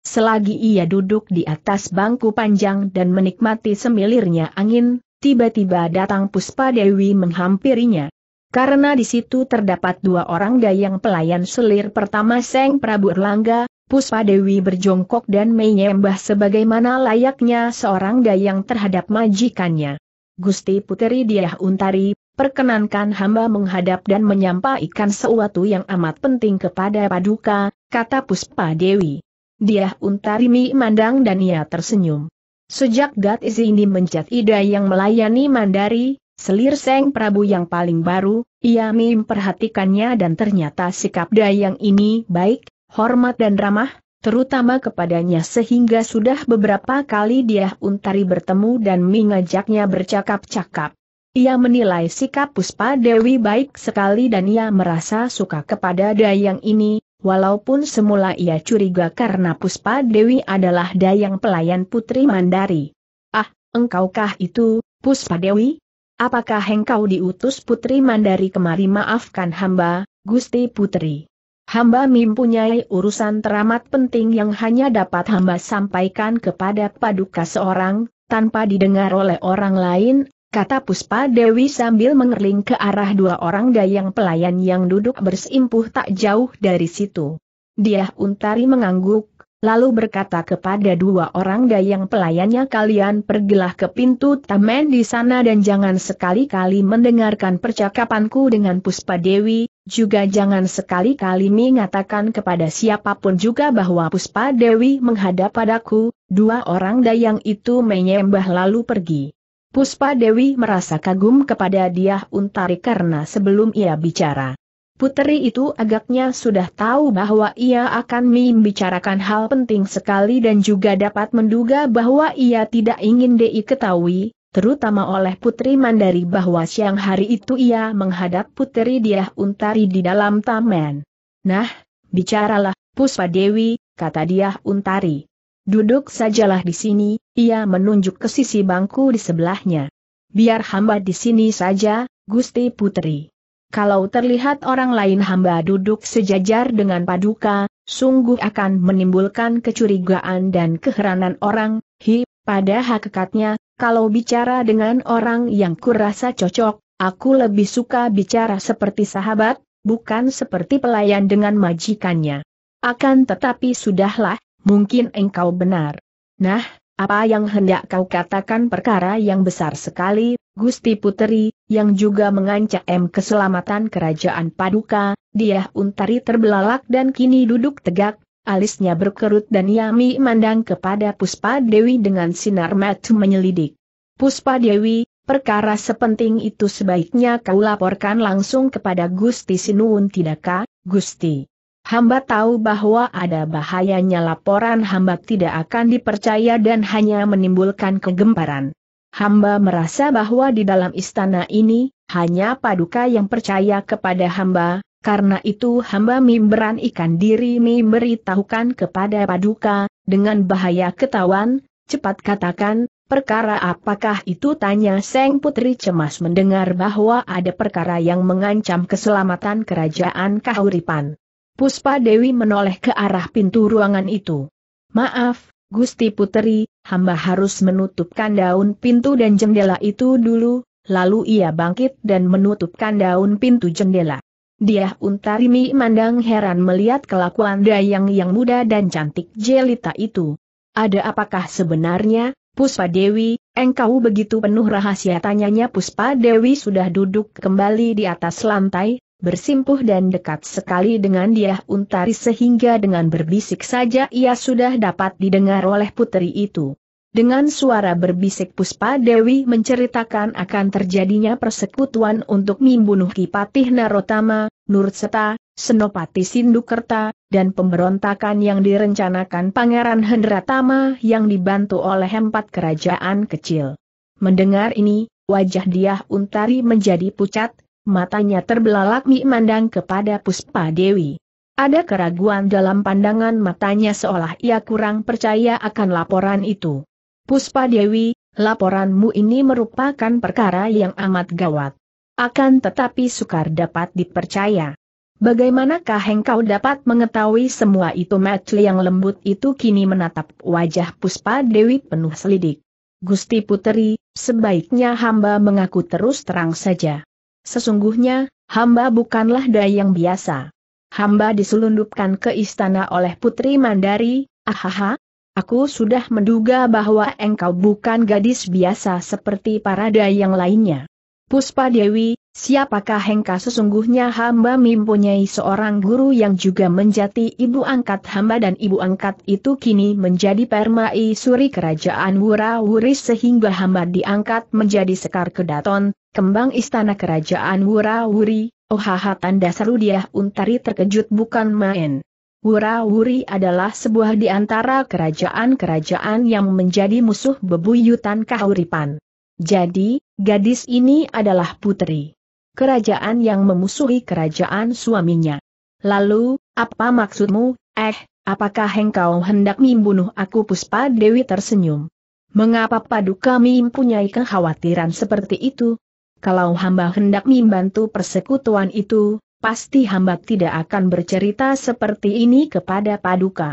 Selagi ia duduk di atas bangku panjang dan menikmati semilirnya angin, tiba-tiba datang Puspa Dewi menghampirinya. Karena di situ terdapat dua orang dayang pelayan selir pertama Seng Prabu Erlangga, Puspa Dewi berjongkok dan menyembah sebagaimana layaknya seorang dayang terhadap majikannya. Gusti Puteri Diah Untari, perkenankan hamba menghadap dan menyampaikan sesuatu yang amat penting kepada Paduka, kata Puspa Dewi. Dia untarimi mandang dan ia tersenyum. Sejak Gat ini mencat Ida yang melayani Mandari, selir Seng Prabu yang paling baru, ia memperhatikannya dan ternyata sikap Dayang ini baik, hormat dan ramah, terutama kepadanya sehingga sudah beberapa kali dia untari bertemu dan mengajaknya bercakap-cakap. Ia menilai sikap Puspa Dewi baik sekali dan ia merasa suka kepada Dayang ini, Walaupun semula ia curiga karena Puspa Dewi adalah dayang pelayan Putri Mandari. Ah, engkaukah itu, Puspa Dewi? Apakah engkau diutus Putri Mandari kemari maafkan hamba, Gusti Putri? Hamba mempunyai urusan teramat penting yang hanya dapat hamba sampaikan kepada paduka seorang, tanpa didengar oleh orang lain, kata Puspa Dewi sambil mengerling ke arah dua orang dayang pelayan yang duduk bersimpuh tak jauh dari situ. Dia Untari mengangguk, lalu berkata kepada dua orang dayang pelayannya kalian pergilah ke pintu taman di sana dan jangan sekali-kali mendengarkan percakapanku dengan Puspa Dewi, juga jangan sekali-kali mengatakan kepada siapapun juga bahwa Puspa Dewi menghadap padaku, dua orang dayang itu menyembah lalu pergi. Puspa Dewi merasa kagum kepada dia Untari karena sebelum ia bicara. putri itu agaknya sudah tahu bahwa ia akan membicarakan hal penting sekali dan juga dapat menduga bahwa ia tidak ingin Dei ketahui, terutama oleh Putri Mandari bahwa siang hari itu ia menghadap Putri Diah Untari di dalam taman. Nah, bicaralah, Puspa Dewi, kata Diah Untari. Duduk sajalah di sini, ia menunjuk ke sisi bangku di sebelahnya. Biar hamba di sini saja, Gusti Putri. Kalau terlihat orang lain hamba duduk sejajar dengan paduka, sungguh akan menimbulkan kecurigaan dan keheranan orang, hi, pada hakikatnya, kalau bicara dengan orang yang kurasa cocok, aku lebih suka bicara seperti sahabat, bukan seperti pelayan dengan majikannya. Akan tetapi sudahlah, mungkin engkau benar. Nah, apa yang hendak kau katakan perkara yang besar sekali, Gusti Puteri, yang juga mengancam keselamatan kerajaan Paduka, dia untari terbelalak dan kini duduk tegak, alisnya berkerut dan Yami mandang kepada Puspa Dewi dengan sinar mata menyelidik. Puspa Dewi, perkara sepenting itu sebaiknya kau laporkan langsung kepada Gusti Sinuun tidakkah, Gusti? hamba tahu bahwa ada bahayanya laporan hamba tidak akan dipercaya dan hanya menimbulkan kegemparan. Hamba merasa bahwa di dalam istana ini, hanya paduka yang percaya kepada hamba, karena itu hamba mimberan ikan diri memberitahukan kepada paduka, dengan bahaya ketahuan, cepat katakan, perkara apakah itu tanya Seng Putri cemas mendengar bahwa ada perkara yang mengancam keselamatan kerajaan Kahuripan. Puspa Dewi menoleh ke arah pintu ruangan itu. Maaf, Gusti Puteri, hamba harus menutupkan daun pintu dan jendela itu dulu, lalu ia bangkit dan menutupkan daun pintu jendela. Dia untarimi mandang heran melihat kelakuan Dayang yang muda dan cantik jelita itu. Ada apakah sebenarnya, Puspa Dewi, engkau begitu penuh rahasia tanyanya Puspa Dewi sudah duduk kembali di atas lantai, bersimpuh dan dekat sekali dengan dia untari sehingga dengan berbisik saja ia sudah dapat didengar oleh putri itu. Dengan suara berbisik Puspa Dewi menceritakan akan terjadinya persekutuan untuk membunuh Kipatih Narotama, Nurseta, Senopati Sindukerta, dan pemberontakan yang direncanakan Pangeran Hendratama yang dibantu oleh empat kerajaan kecil. Mendengar ini, wajah diah untari menjadi pucat, matanya terbelalak memandang kepada Puspa Dewi. Ada keraguan dalam pandangan matanya seolah ia kurang percaya akan laporan itu. Puspa Dewi, laporanmu ini merupakan perkara yang amat gawat. Akan tetapi sukar dapat dipercaya. Bagaimanakah engkau dapat mengetahui semua itu matu yang lembut itu kini menatap wajah Puspa Dewi penuh selidik. Gusti Puteri, sebaiknya hamba mengaku terus terang saja. Sesungguhnya, hamba bukanlah dayang biasa. Hamba diselundupkan ke istana oleh Putri Mandari, ahaha. Aku sudah menduga bahwa engkau bukan gadis biasa seperti para dayang lainnya. Puspa Dewi, siapakah Hengka sesungguhnya hamba mempunyai seorang guru yang juga menjadi ibu angkat hamba dan ibu angkat itu kini menjadi permai suri kerajaan Wura-Wuri sehingga hamba diangkat menjadi sekar kedaton, kembang istana kerajaan Wura-Wuri, ohaha tanda seru dia untari terkejut bukan main. Wura-Wuri adalah sebuah di antara kerajaan-kerajaan yang menjadi musuh bebuyutan kahuripan. Jadi, gadis ini adalah putri kerajaan yang memusuhi kerajaan suaminya. Lalu, apa maksudmu, eh, apakah engkau hendak membunuh aku Puspa Dewi tersenyum? Mengapa Paduka mempunyai kekhawatiran seperti itu? Kalau hamba hendak membantu persekutuan itu, pasti hamba tidak akan bercerita seperti ini kepada Paduka.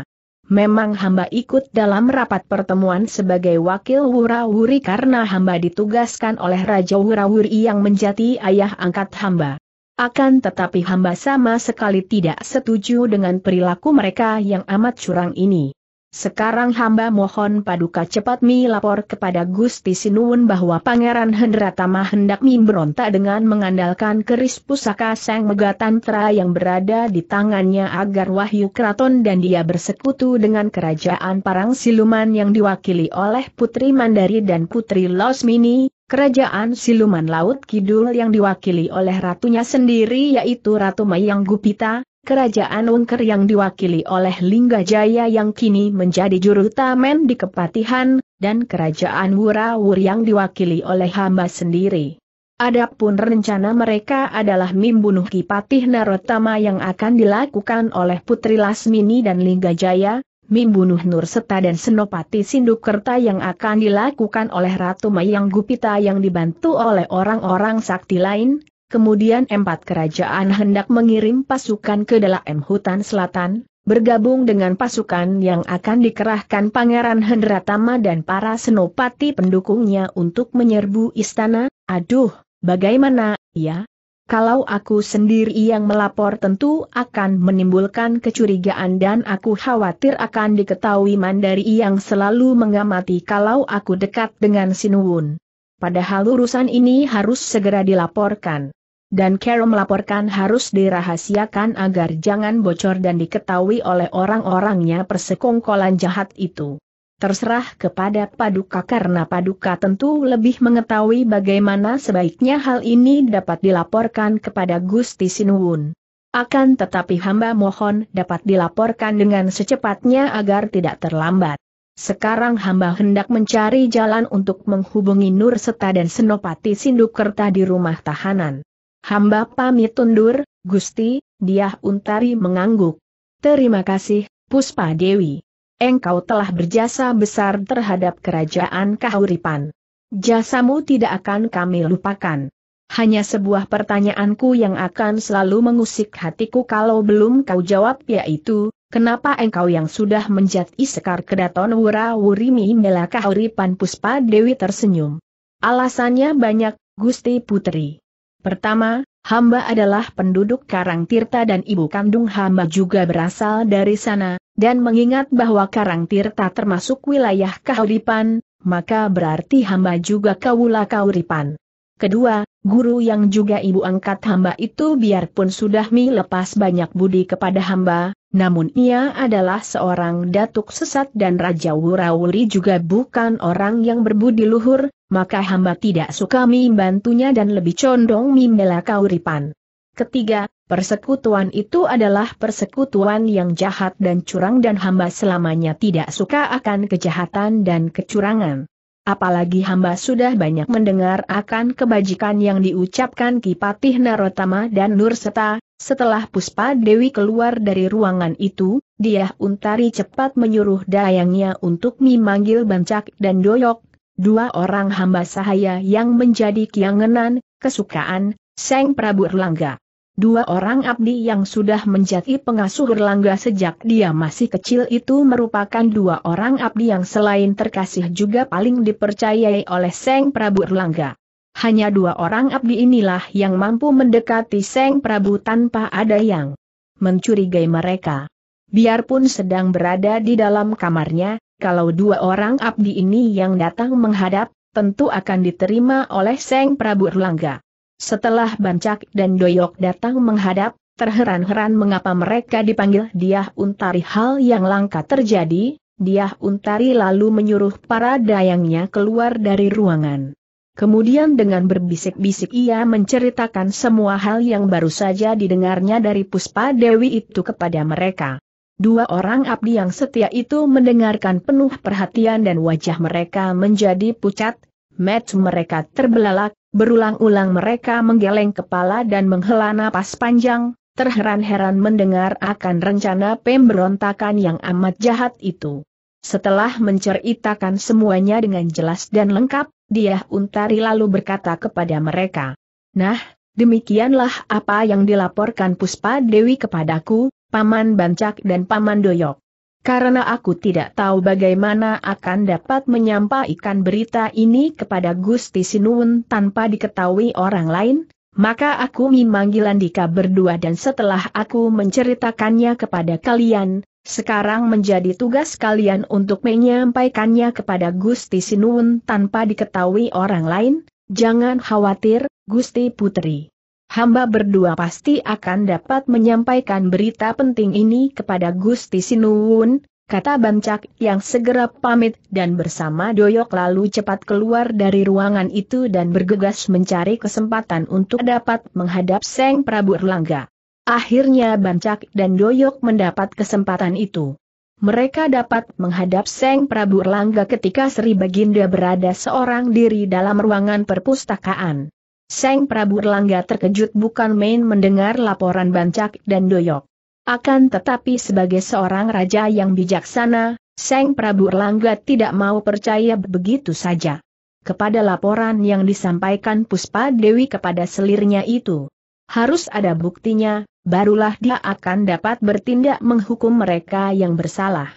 Memang hamba ikut dalam rapat pertemuan sebagai wakil Wurawuri karena hamba ditugaskan oleh Raja Wurawuri yang menjadi ayah angkat hamba. Akan tetapi hamba sama sekali tidak setuju dengan perilaku mereka yang amat curang ini. Sekarang hamba mohon paduka cepat mi lapor kepada Gusti Sinuun bahwa Pangeran Hendratama hendak mi berontak dengan mengandalkan keris pusaka Sang Megatantra yang berada di tangannya agar Wahyu Kraton dan dia bersekutu dengan kerajaan Parang Siluman yang diwakili oleh Putri Mandari dan Putri Losmini, kerajaan Siluman Laut Kidul yang diwakili oleh ratunya sendiri yaitu Ratu Mayang Gupita, Kerajaan Wengker yang diwakili oleh Lingga Jaya yang kini menjadi juru tamen di Kepatihan, dan Kerajaan Wurawur yang diwakili oleh hamba sendiri. Adapun rencana mereka adalah membunuh Kipatih Narotama yang akan dilakukan oleh Putri Lasmini dan Lingga Jaya, membunuh Nurseta dan Senopati Sindukerta yang akan dilakukan oleh Ratu Mayang Gupita yang dibantu oleh orang-orang sakti lain, kemudian empat kerajaan hendak mengirim pasukan ke dalam hutan selatan, bergabung dengan pasukan yang akan dikerahkan Pangeran Hendratama dan para senopati pendukungnya untuk menyerbu istana, aduh, bagaimana, ya? Kalau aku sendiri yang melapor tentu akan menimbulkan kecurigaan dan aku khawatir akan diketahui Mandari yang selalu mengamati kalau aku dekat dengan Sinuwun. Padahal urusan ini harus segera dilaporkan dan Carol melaporkan harus dirahasiakan agar jangan bocor dan diketahui oleh orang-orangnya persekongkolan jahat itu. Terserah kepada Paduka karena Paduka tentu lebih mengetahui bagaimana sebaiknya hal ini dapat dilaporkan kepada Gusti Sinuwun. Akan tetapi hamba mohon dapat dilaporkan dengan secepatnya agar tidak terlambat. Sekarang hamba hendak mencari jalan untuk menghubungi Nur Seta dan Senopati Sindukerta di rumah tahanan. Hamba pamit undur, Gusti, dia untari mengangguk. Terima kasih, Puspa Dewi. Engkau telah berjasa besar terhadap kerajaan Kahuripan. Jasamu tidak akan kami lupakan. Hanya sebuah pertanyaanku yang akan selalu mengusik hatiku kalau belum kau jawab yaitu, Kenapa engkau yang sudah menjadi sekar kedaton wura-wurimi mela kahuripan puspa dewi tersenyum? Alasannya banyak, Gusti Putri. Pertama, hamba adalah penduduk Karang Tirta dan ibu kandung hamba juga berasal dari sana, dan mengingat bahwa Karang Tirta termasuk wilayah Kahuripan, maka berarti hamba juga Kawula Kahuripan. Kedua, guru yang juga ibu angkat hamba itu biarpun sudah melepas banyak budi kepada hamba, namun ia adalah seorang datuk sesat dan Raja Wurawuri juga bukan orang yang berbudi luhur, maka hamba tidak suka membantunya dan lebih condong membela kauripan. Ketiga, persekutuan itu adalah persekutuan yang jahat dan curang dan hamba selamanya tidak suka akan kejahatan dan kecurangan. Apalagi hamba sudah banyak mendengar akan kebajikan yang diucapkan Kipatih Narotama dan Nurseta, setelah Puspa Dewi keluar dari ruangan itu, dia untari cepat menyuruh dayangnya untuk memanggil Bancak dan Doyok, dua orang hamba sahaya yang menjadi kiangenan, kesukaan, Seng Prabu Erlangga. Dua orang abdi yang sudah menjadi pengasuh Erlangga sejak dia masih kecil itu merupakan dua orang abdi yang selain terkasih juga paling dipercayai oleh Seng Prabu Erlangga. Hanya dua orang abdi inilah yang mampu mendekati Seng Prabu tanpa ada yang mencurigai mereka. Biarpun sedang berada di dalam kamarnya, kalau dua orang abdi ini yang datang menghadap, tentu akan diterima oleh Seng Prabu Erlangga. Setelah Bancak dan Doyok datang menghadap, terheran-heran mengapa mereka dipanggil Diah Untari hal yang langka terjadi, Diah Untari lalu menyuruh para dayangnya keluar dari ruangan. Kemudian dengan berbisik-bisik ia menceritakan semua hal yang baru saja didengarnya dari Puspa Dewi itu kepada mereka. Dua orang abdi yang setia itu mendengarkan penuh perhatian dan wajah mereka menjadi pucat, Mat mereka terbelalak, berulang-ulang mereka menggeleng kepala dan menghela napas panjang, terheran-heran mendengar akan rencana pemberontakan yang amat jahat itu. Setelah menceritakan semuanya dengan jelas dan lengkap, dia untari lalu berkata kepada mereka. Nah, demikianlah apa yang dilaporkan Puspa Dewi kepadaku, Paman Bancak dan Paman Doyok. Karena aku tidak tahu bagaimana akan dapat menyampaikan berita ini kepada Gusti Sinuun tanpa diketahui orang lain, maka aku memanggil Andika berdua dan setelah aku menceritakannya kepada kalian, sekarang menjadi tugas kalian untuk menyampaikannya kepada Gusti Sinuun tanpa diketahui orang lain, jangan khawatir, Gusti Putri. Hamba berdua pasti akan dapat menyampaikan berita penting ini kepada Gusti Sinuun, kata Bancak yang segera pamit dan bersama Doyok lalu cepat keluar dari ruangan itu dan bergegas mencari kesempatan untuk dapat menghadap Seng Prabu Erlangga. Akhirnya Bancak dan Doyok mendapat kesempatan itu. Mereka dapat menghadap Seng Prabu Erlangga ketika Sri Baginda berada seorang diri dalam ruangan perpustakaan. Seng Prabu Erlangga terkejut bukan main mendengar laporan Bancak dan Doyok. Akan tetapi sebagai seorang raja yang bijaksana, Seng Prabu Erlangga tidak mau percaya begitu saja kepada laporan yang disampaikan Puspa Dewi kepada selirnya itu. Harus ada buktinya, barulah dia akan dapat bertindak menghukum mereka yang bersalah.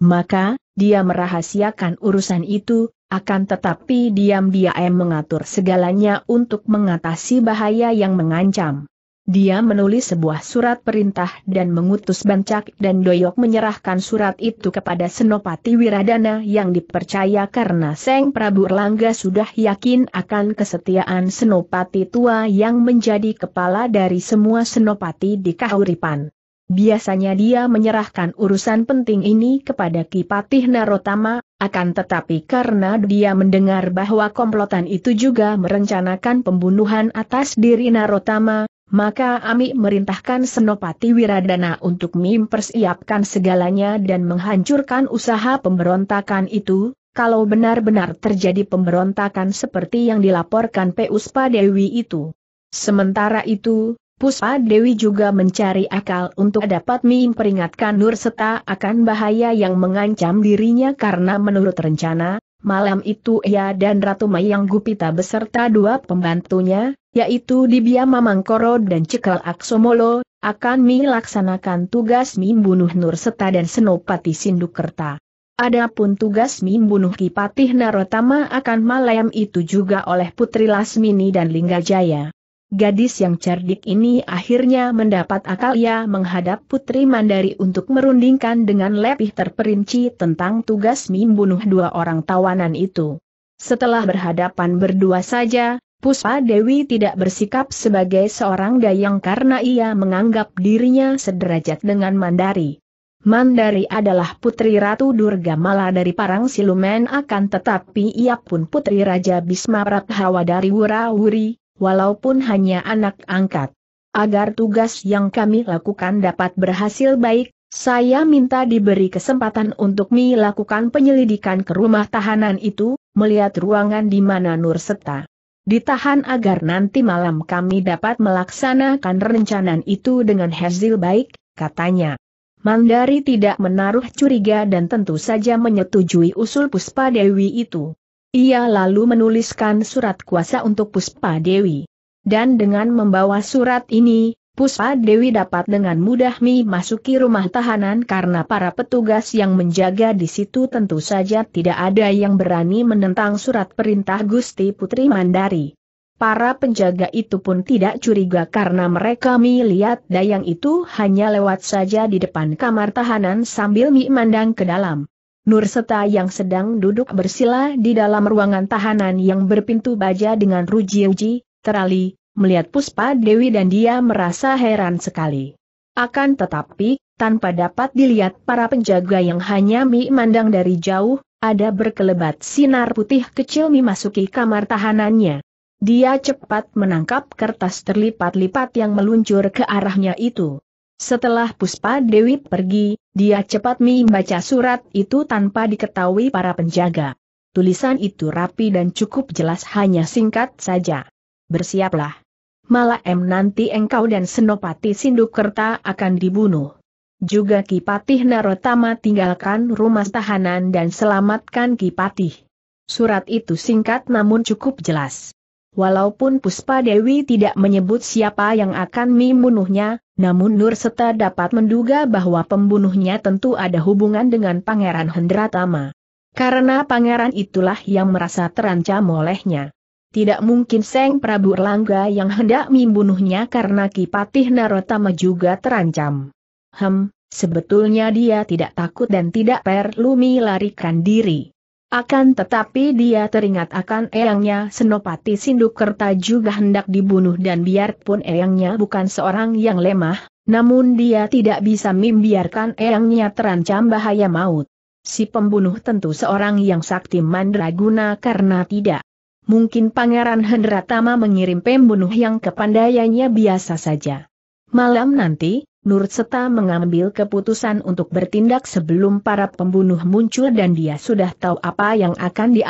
Maka, dia merahasiakan urusan itu, akan tetapi diam-diam mengatur segalanya untuk mengatasi bahaya yang mengancam. Dia menulis sebuah surat perintah dan mengutus Bancak dan Doyok menyerahkan surat itu kepada Senopati Wiradana yang dipercaya karena Seng Prabu Erlangga sudah yakin akan kesetiaan Senopati tua yang menjadi kepala dari semua Senopati di Kahuripan. Biasanya dia menyerahkan urusan penting ini kepada Kipatih Narotama, akan tetapi karena dia mendengar bahwa komplotan itu juga merencanakan pembunuhan atas diri Narotama, maka Ami merintahkan Senopati Wiradana untuk mempersiapkan segalanya dan menghancurkan usaha pemberontakan itu, kalau benar-benar terjadi pemberontakan seperti yang dilaporkan Puspa Dewi itu. Sementara itu, Puspa Dewi juga mencari akal untuk dapat memperingatkan Nur Seta akan bahaya yang mengancam dirinya karena menurut rencana, Malam itu ia dan Ratu Mayang Gupita beserta dua pembantunya, yaitu Dibia Mamangkoro dan Cekal Aksomolo, akan melaksanakan tugas membunuh Nurseta dan Senopati Sindukerta. Adapun tugas membunuh Kipatih Narotama akan malam itu juga oleh Putri Lasmini dan Linggajaya. Gadis yang cerdik ini akhirnya mendapat akal ia menghadap Putri Mandari untuk merundingkan dengan lebih terperinci tentang tugas membunuh dua orang tawanan itu. Setelah berhadapan berdua saja, Puspa Dewi tidak bersikap sebagai seorang dayang karena ia menganggap dirinya sederajat dengan Mandari. Mandari adalah putri Ratu Durga Mala dari Parang Silumen akan tetapi ia pun putri Raja Bisma Prathawa dari Wurawuri, walaupun hanya anak angkat. Agar tugas yang kami lakukan dapat berhasil baik, saya minta diberi kesempatan untuk melakukan penyelidikan ke rumah tahanan itu, melihat ruangan di mana Nur Seta ditahan agar nanti malam kami dapat melaksanakan rencana itu dengan hasil baik, katanya. Mandari tidak menaruh curiga dan tentu saja menyetujui usul Puspa Dewi itu. Ia lalu menuliskan surat kuasa untuk Puspa Dewi. Dan dengan membawa surat ini, Puspa Dewi dapat dengan mudah memasuki rumah tahanan karena para petugas yang menjaga di situ tentu saja tidak ada yang berani menentang surat perintah Gusti Putri Mandari. Para penjaga itu pun tidak curiga karena mereka melihat dayang itu hanya lewat saja di depan kamar tahanan sambil memandang ke dalam. Nurseta yang sedang duduk bersila di dalam ruangan tahanan yang berpintu baja dengan ruji-uji, terali, melihat Puspa Dewi dan dia merasa heran sekali. Akan tetapi, tanpa dapat dilihat para penjaga yang hanya memandang dari jauh, ada berkelebat sinar putih kecil memasuki kamar tahanannya. Dia cepat menangkap kertas terlipat-lipat yang meluncur ke arahnya itu. Setelah Puspa Dewi pergi, dia cepat membaca surat itu tanpa diketahui para penjaga. Tulisan itu rapi dan cukup jelas hanya singkat saja. Bersiaplah. Malah Malam nanti engkau dan Senopati Sindukerta akan dibunuh. Juga Kipatih Narotama tinggalkan rumah tahanan dan selamatkan Kipatih. Surat itu singkat namun cukup jelas. Walaupun Puspa Dewi tidak menyebut siapa yang akan membunuhnya, namun Nur Seta dapat menduga bahwa pembunuhnya tentu ada hubungan dengan Pangeran Hendratama. Karena pangeran itulah yang merasa terancam olehnya. Tidak mungkin Seng Prabu Erlangga yang hendak membunuhnya karena Kipatih Narotama juga terancam. Hem, sebetulnya dia tidak takut dan tidak perlu melarikan diri. Akan tetapi dia teringat akan eyangnya Senopati Sindukerta juga hendak dibunuh dan biarpun eyangnya bukan seorang yang lemah, namun dia tidak bisa membiarkan eyangnya terancam bahaya maut. Si pembunuh tentu seorang yang sakti mandraguna karena tidak. Mungkin Pangeran Hendratama mengirim pembunuh yang kepandaiannya biasa saja. Malam nanti, Nur Seta mengambil keputusan untuk bertindak sebelum para pembunuh muncul dan dia sudah tahu apa yang akan dia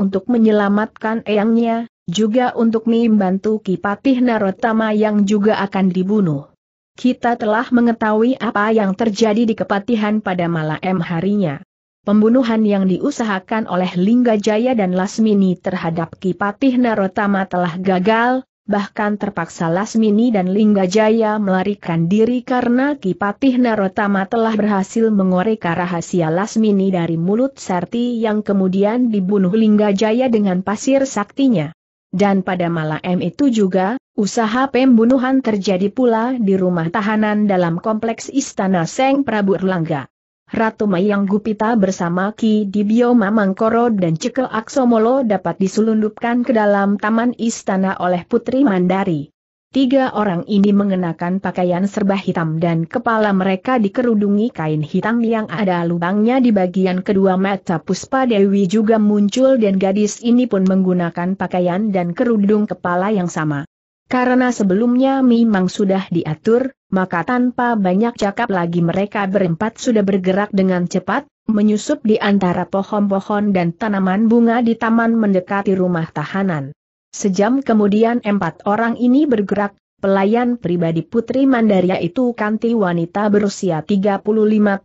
untuk menyelamatkan eyangnya, juga untuk membantu Kipatih Narotama yang juga akan dibunuh. Kita telah mengetahui apa yang terjadi di kepatihan pada malam harinya. Pembunuhan yang diusahakan oleh Lingga Jaya dan Lasmini terhadap Kipatih Narotama telah gagal, bahkan terpaksa Lasmini dan Linggajaya melarikan diri karena Kipatih Narotama telah berhasil mengorek rahasia Lasmini dari mulut Serti yang kemudian dibunuh Linggajaya dengan pasir saktinya. Dan pada malam itu juga, usaha pembunuhan terjadi pula di rumah tahanan dalam kompleks istana Seng Prabu Erlangga. Ratu Mayang Gupita bersama Ki Dibio Mamangkoro dan Cekel Aksomolo dapat diselundupkan ke dalam taman istana oleh Putri Mandari. Tiga orang ini mengenakan pakaian serba hitam dan kepala mereka dikerudungi kain hitam yang ada lubangnya di bagian kedua mata Puspa Dewi juga muncul dan gadis ini pun menggunakan pakaian dan kerudung kepala yang sama. Karena sebelumnya memang sudah diatur, maka tanpa banyak cakap lagi mereka berempat sudah bergerak dengan cepat, menyusup di antara pohon-pohon dan tanaman bunga di taman mendekati rumah tahanan. Sejam kemudian empat orang ini bergerak, pelayan pribadi Putri Mandaria itu kanti wanita berusia 35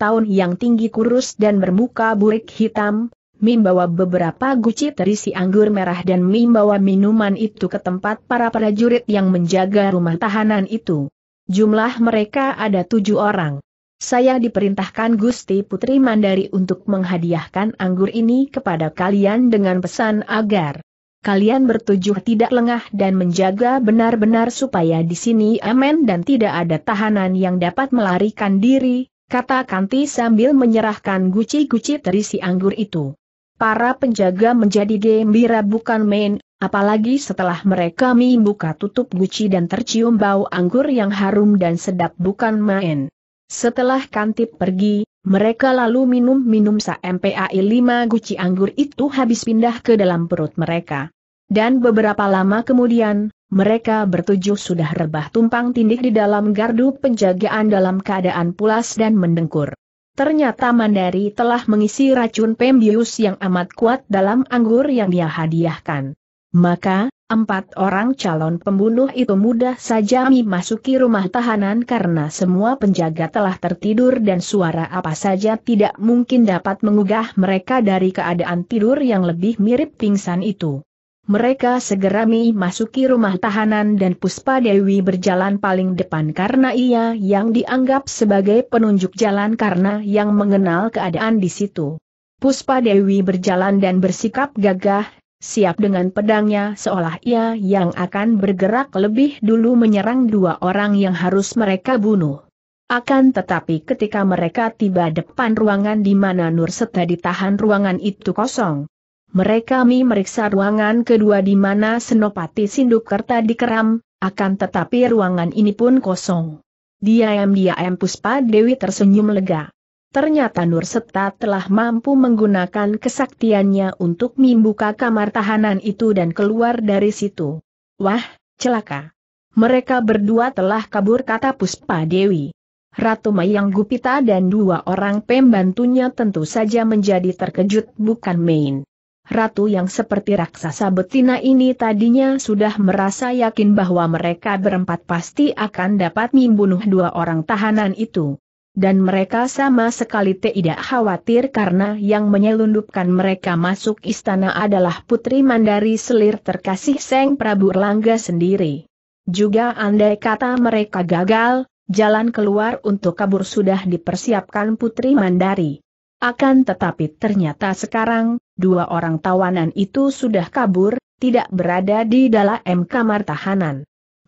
tahun yang tinggi kurus dan bermuka burik hitam, membawa beberapa guci terisi anggur merah dan membawa minuman itu ke tempat para prajurit yang menjaga rumah tahanan itu. Jumlah mereka ada tujuh orang. Saya diperintahkan Gusti Putri Mandari untuk menghadiahkan anggur ini kepada kalian dengan pesan agar kalian bertujuh tidak lengah dan menjaga benar-benar supaya di sini aman dan tidak ada tahanan yang dapat melarikan diri, kata Kanti sambil menyerahkan guci-guci terisi anggur itu para penjaga menjadi gembira bukan main, apalagi setelah mereka membuka tutup guci dan tercium bau anggur yang harum dan sedap bukan main. Setelah kantip pergi, mereka lalu minum-minum sa MPAI 5 guci anggur itu habis pindah ke dalam perut mereka. Dan beberapa lama kemudian, mereka bertujuh sudah rebah tumpang tindih di dalam gardu penjagaan dalam keadaan pulas dan mendengkur. Ternyata Mandari telah mengisi racun Pembius yang amat kuat dalam anggur yang dia hadiahkan. Maka, empat orang calon pembunuh itu mudah saja memasuki rumah tahanan karena semua penjaga telah tertidur dan suara apa saja tidak mungkin dapat mengugah mereka dari keadaan tidur yang lebih mirip pingsan itu. Mereka segera memasuki rumah tahanan dan Puspa Dewi berjalan paling depan karena ia yang dianggap sebagai penunjuk jalan karena yang mengenal keadaan di situ. Puspa Dewi berjalan dan bersikap gagah, siap dengan pedangnya seolah ia yang akan bergerak lebih dulu menyerang dua orang yang harus mereka bunuh. Akan tetapi ketika mereka tiba depan ruangan di mana Nur Seta ditahan ruangan itu kosong. Mereka mi meriksa ruangan kedua di mana Senopati Sindukerta dikeram, akan tetapi ruangan ini pun kosong. Diam-diam Puspa Dewi tersenyum lega. Ternyata Nur Seta telah mampu menggunakan kesaktiannya untuk membuka kamar tahanan itu dan keluar dari situ. Wah, celaka. Mereka berdua telah kabur kata Puspa Dewi. Ratu Mayang Gupita dan dua orang pembantunya tentu saja menjadi terkejut bukan main. Ratu yang seperti raksasa betina ini tadinya sudah merasa yakin bahwa mereka berempat pasti akan dapat membunuh dua orang tahanan itu. Dan mereka sama sekali tidak khawatir karena yang menyelundupkan mereka masuk istana adalah putri mandari selir terkasih Seng Prabu Langga sendiri. Juga andai kata mereka gagal, jalan keluar untuk kabur sudah dipersiapkan putri mandari. Akan tetapi ternyata sekarang, dua orang tawanan itu sudah kabur, tidak berada di dalam kamar tahanan.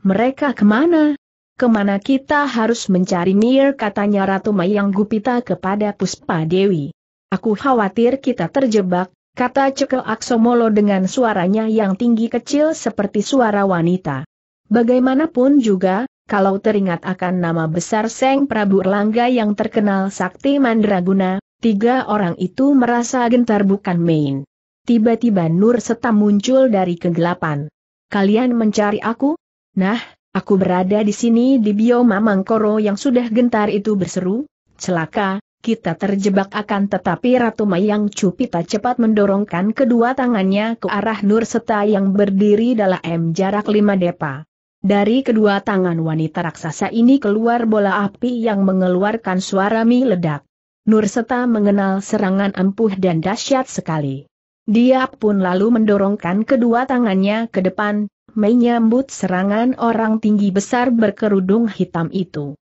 Mereka kemana? Kemana kita harus mencari Mir? katanya Ratu Mayang Gupita kepada Puspa Dewi. Aku khawatir kita terjebak, kata Cekel Aksomolo dengan suaranya yang tinggi kecil seperti suara wanita. Bagaimanapun juga, kalau teringat akan nama besar Seng Prabu Erlangga yang terkenal sakti Mandraguna, Tiga orang itu merasa gentar bukan main. Tiba-tiba Nur Seta muncul dari kegelapan. Kalian mencari aku? Nah, aku berada di sini di bioma Mangkoro yang sudah gentar itu berseru. Celaka, kita terjebak akan tetapi Ratu Mayang Cupita cepat mendorongkan kedua tangannya ke arah Nur Seta yang berdiri dalam jarak lima depa. Dari kedua tangan wanita raksasa ini keluar bola api yang mengeluarkan suara ledak. Nur Seta mengenal serangan ampuh dan dahsyat sekali. Dia pun lalu mendorongkan kedua tangannya ke depan, menyambut serangan orang tinggi besar berkerudung hitam itu.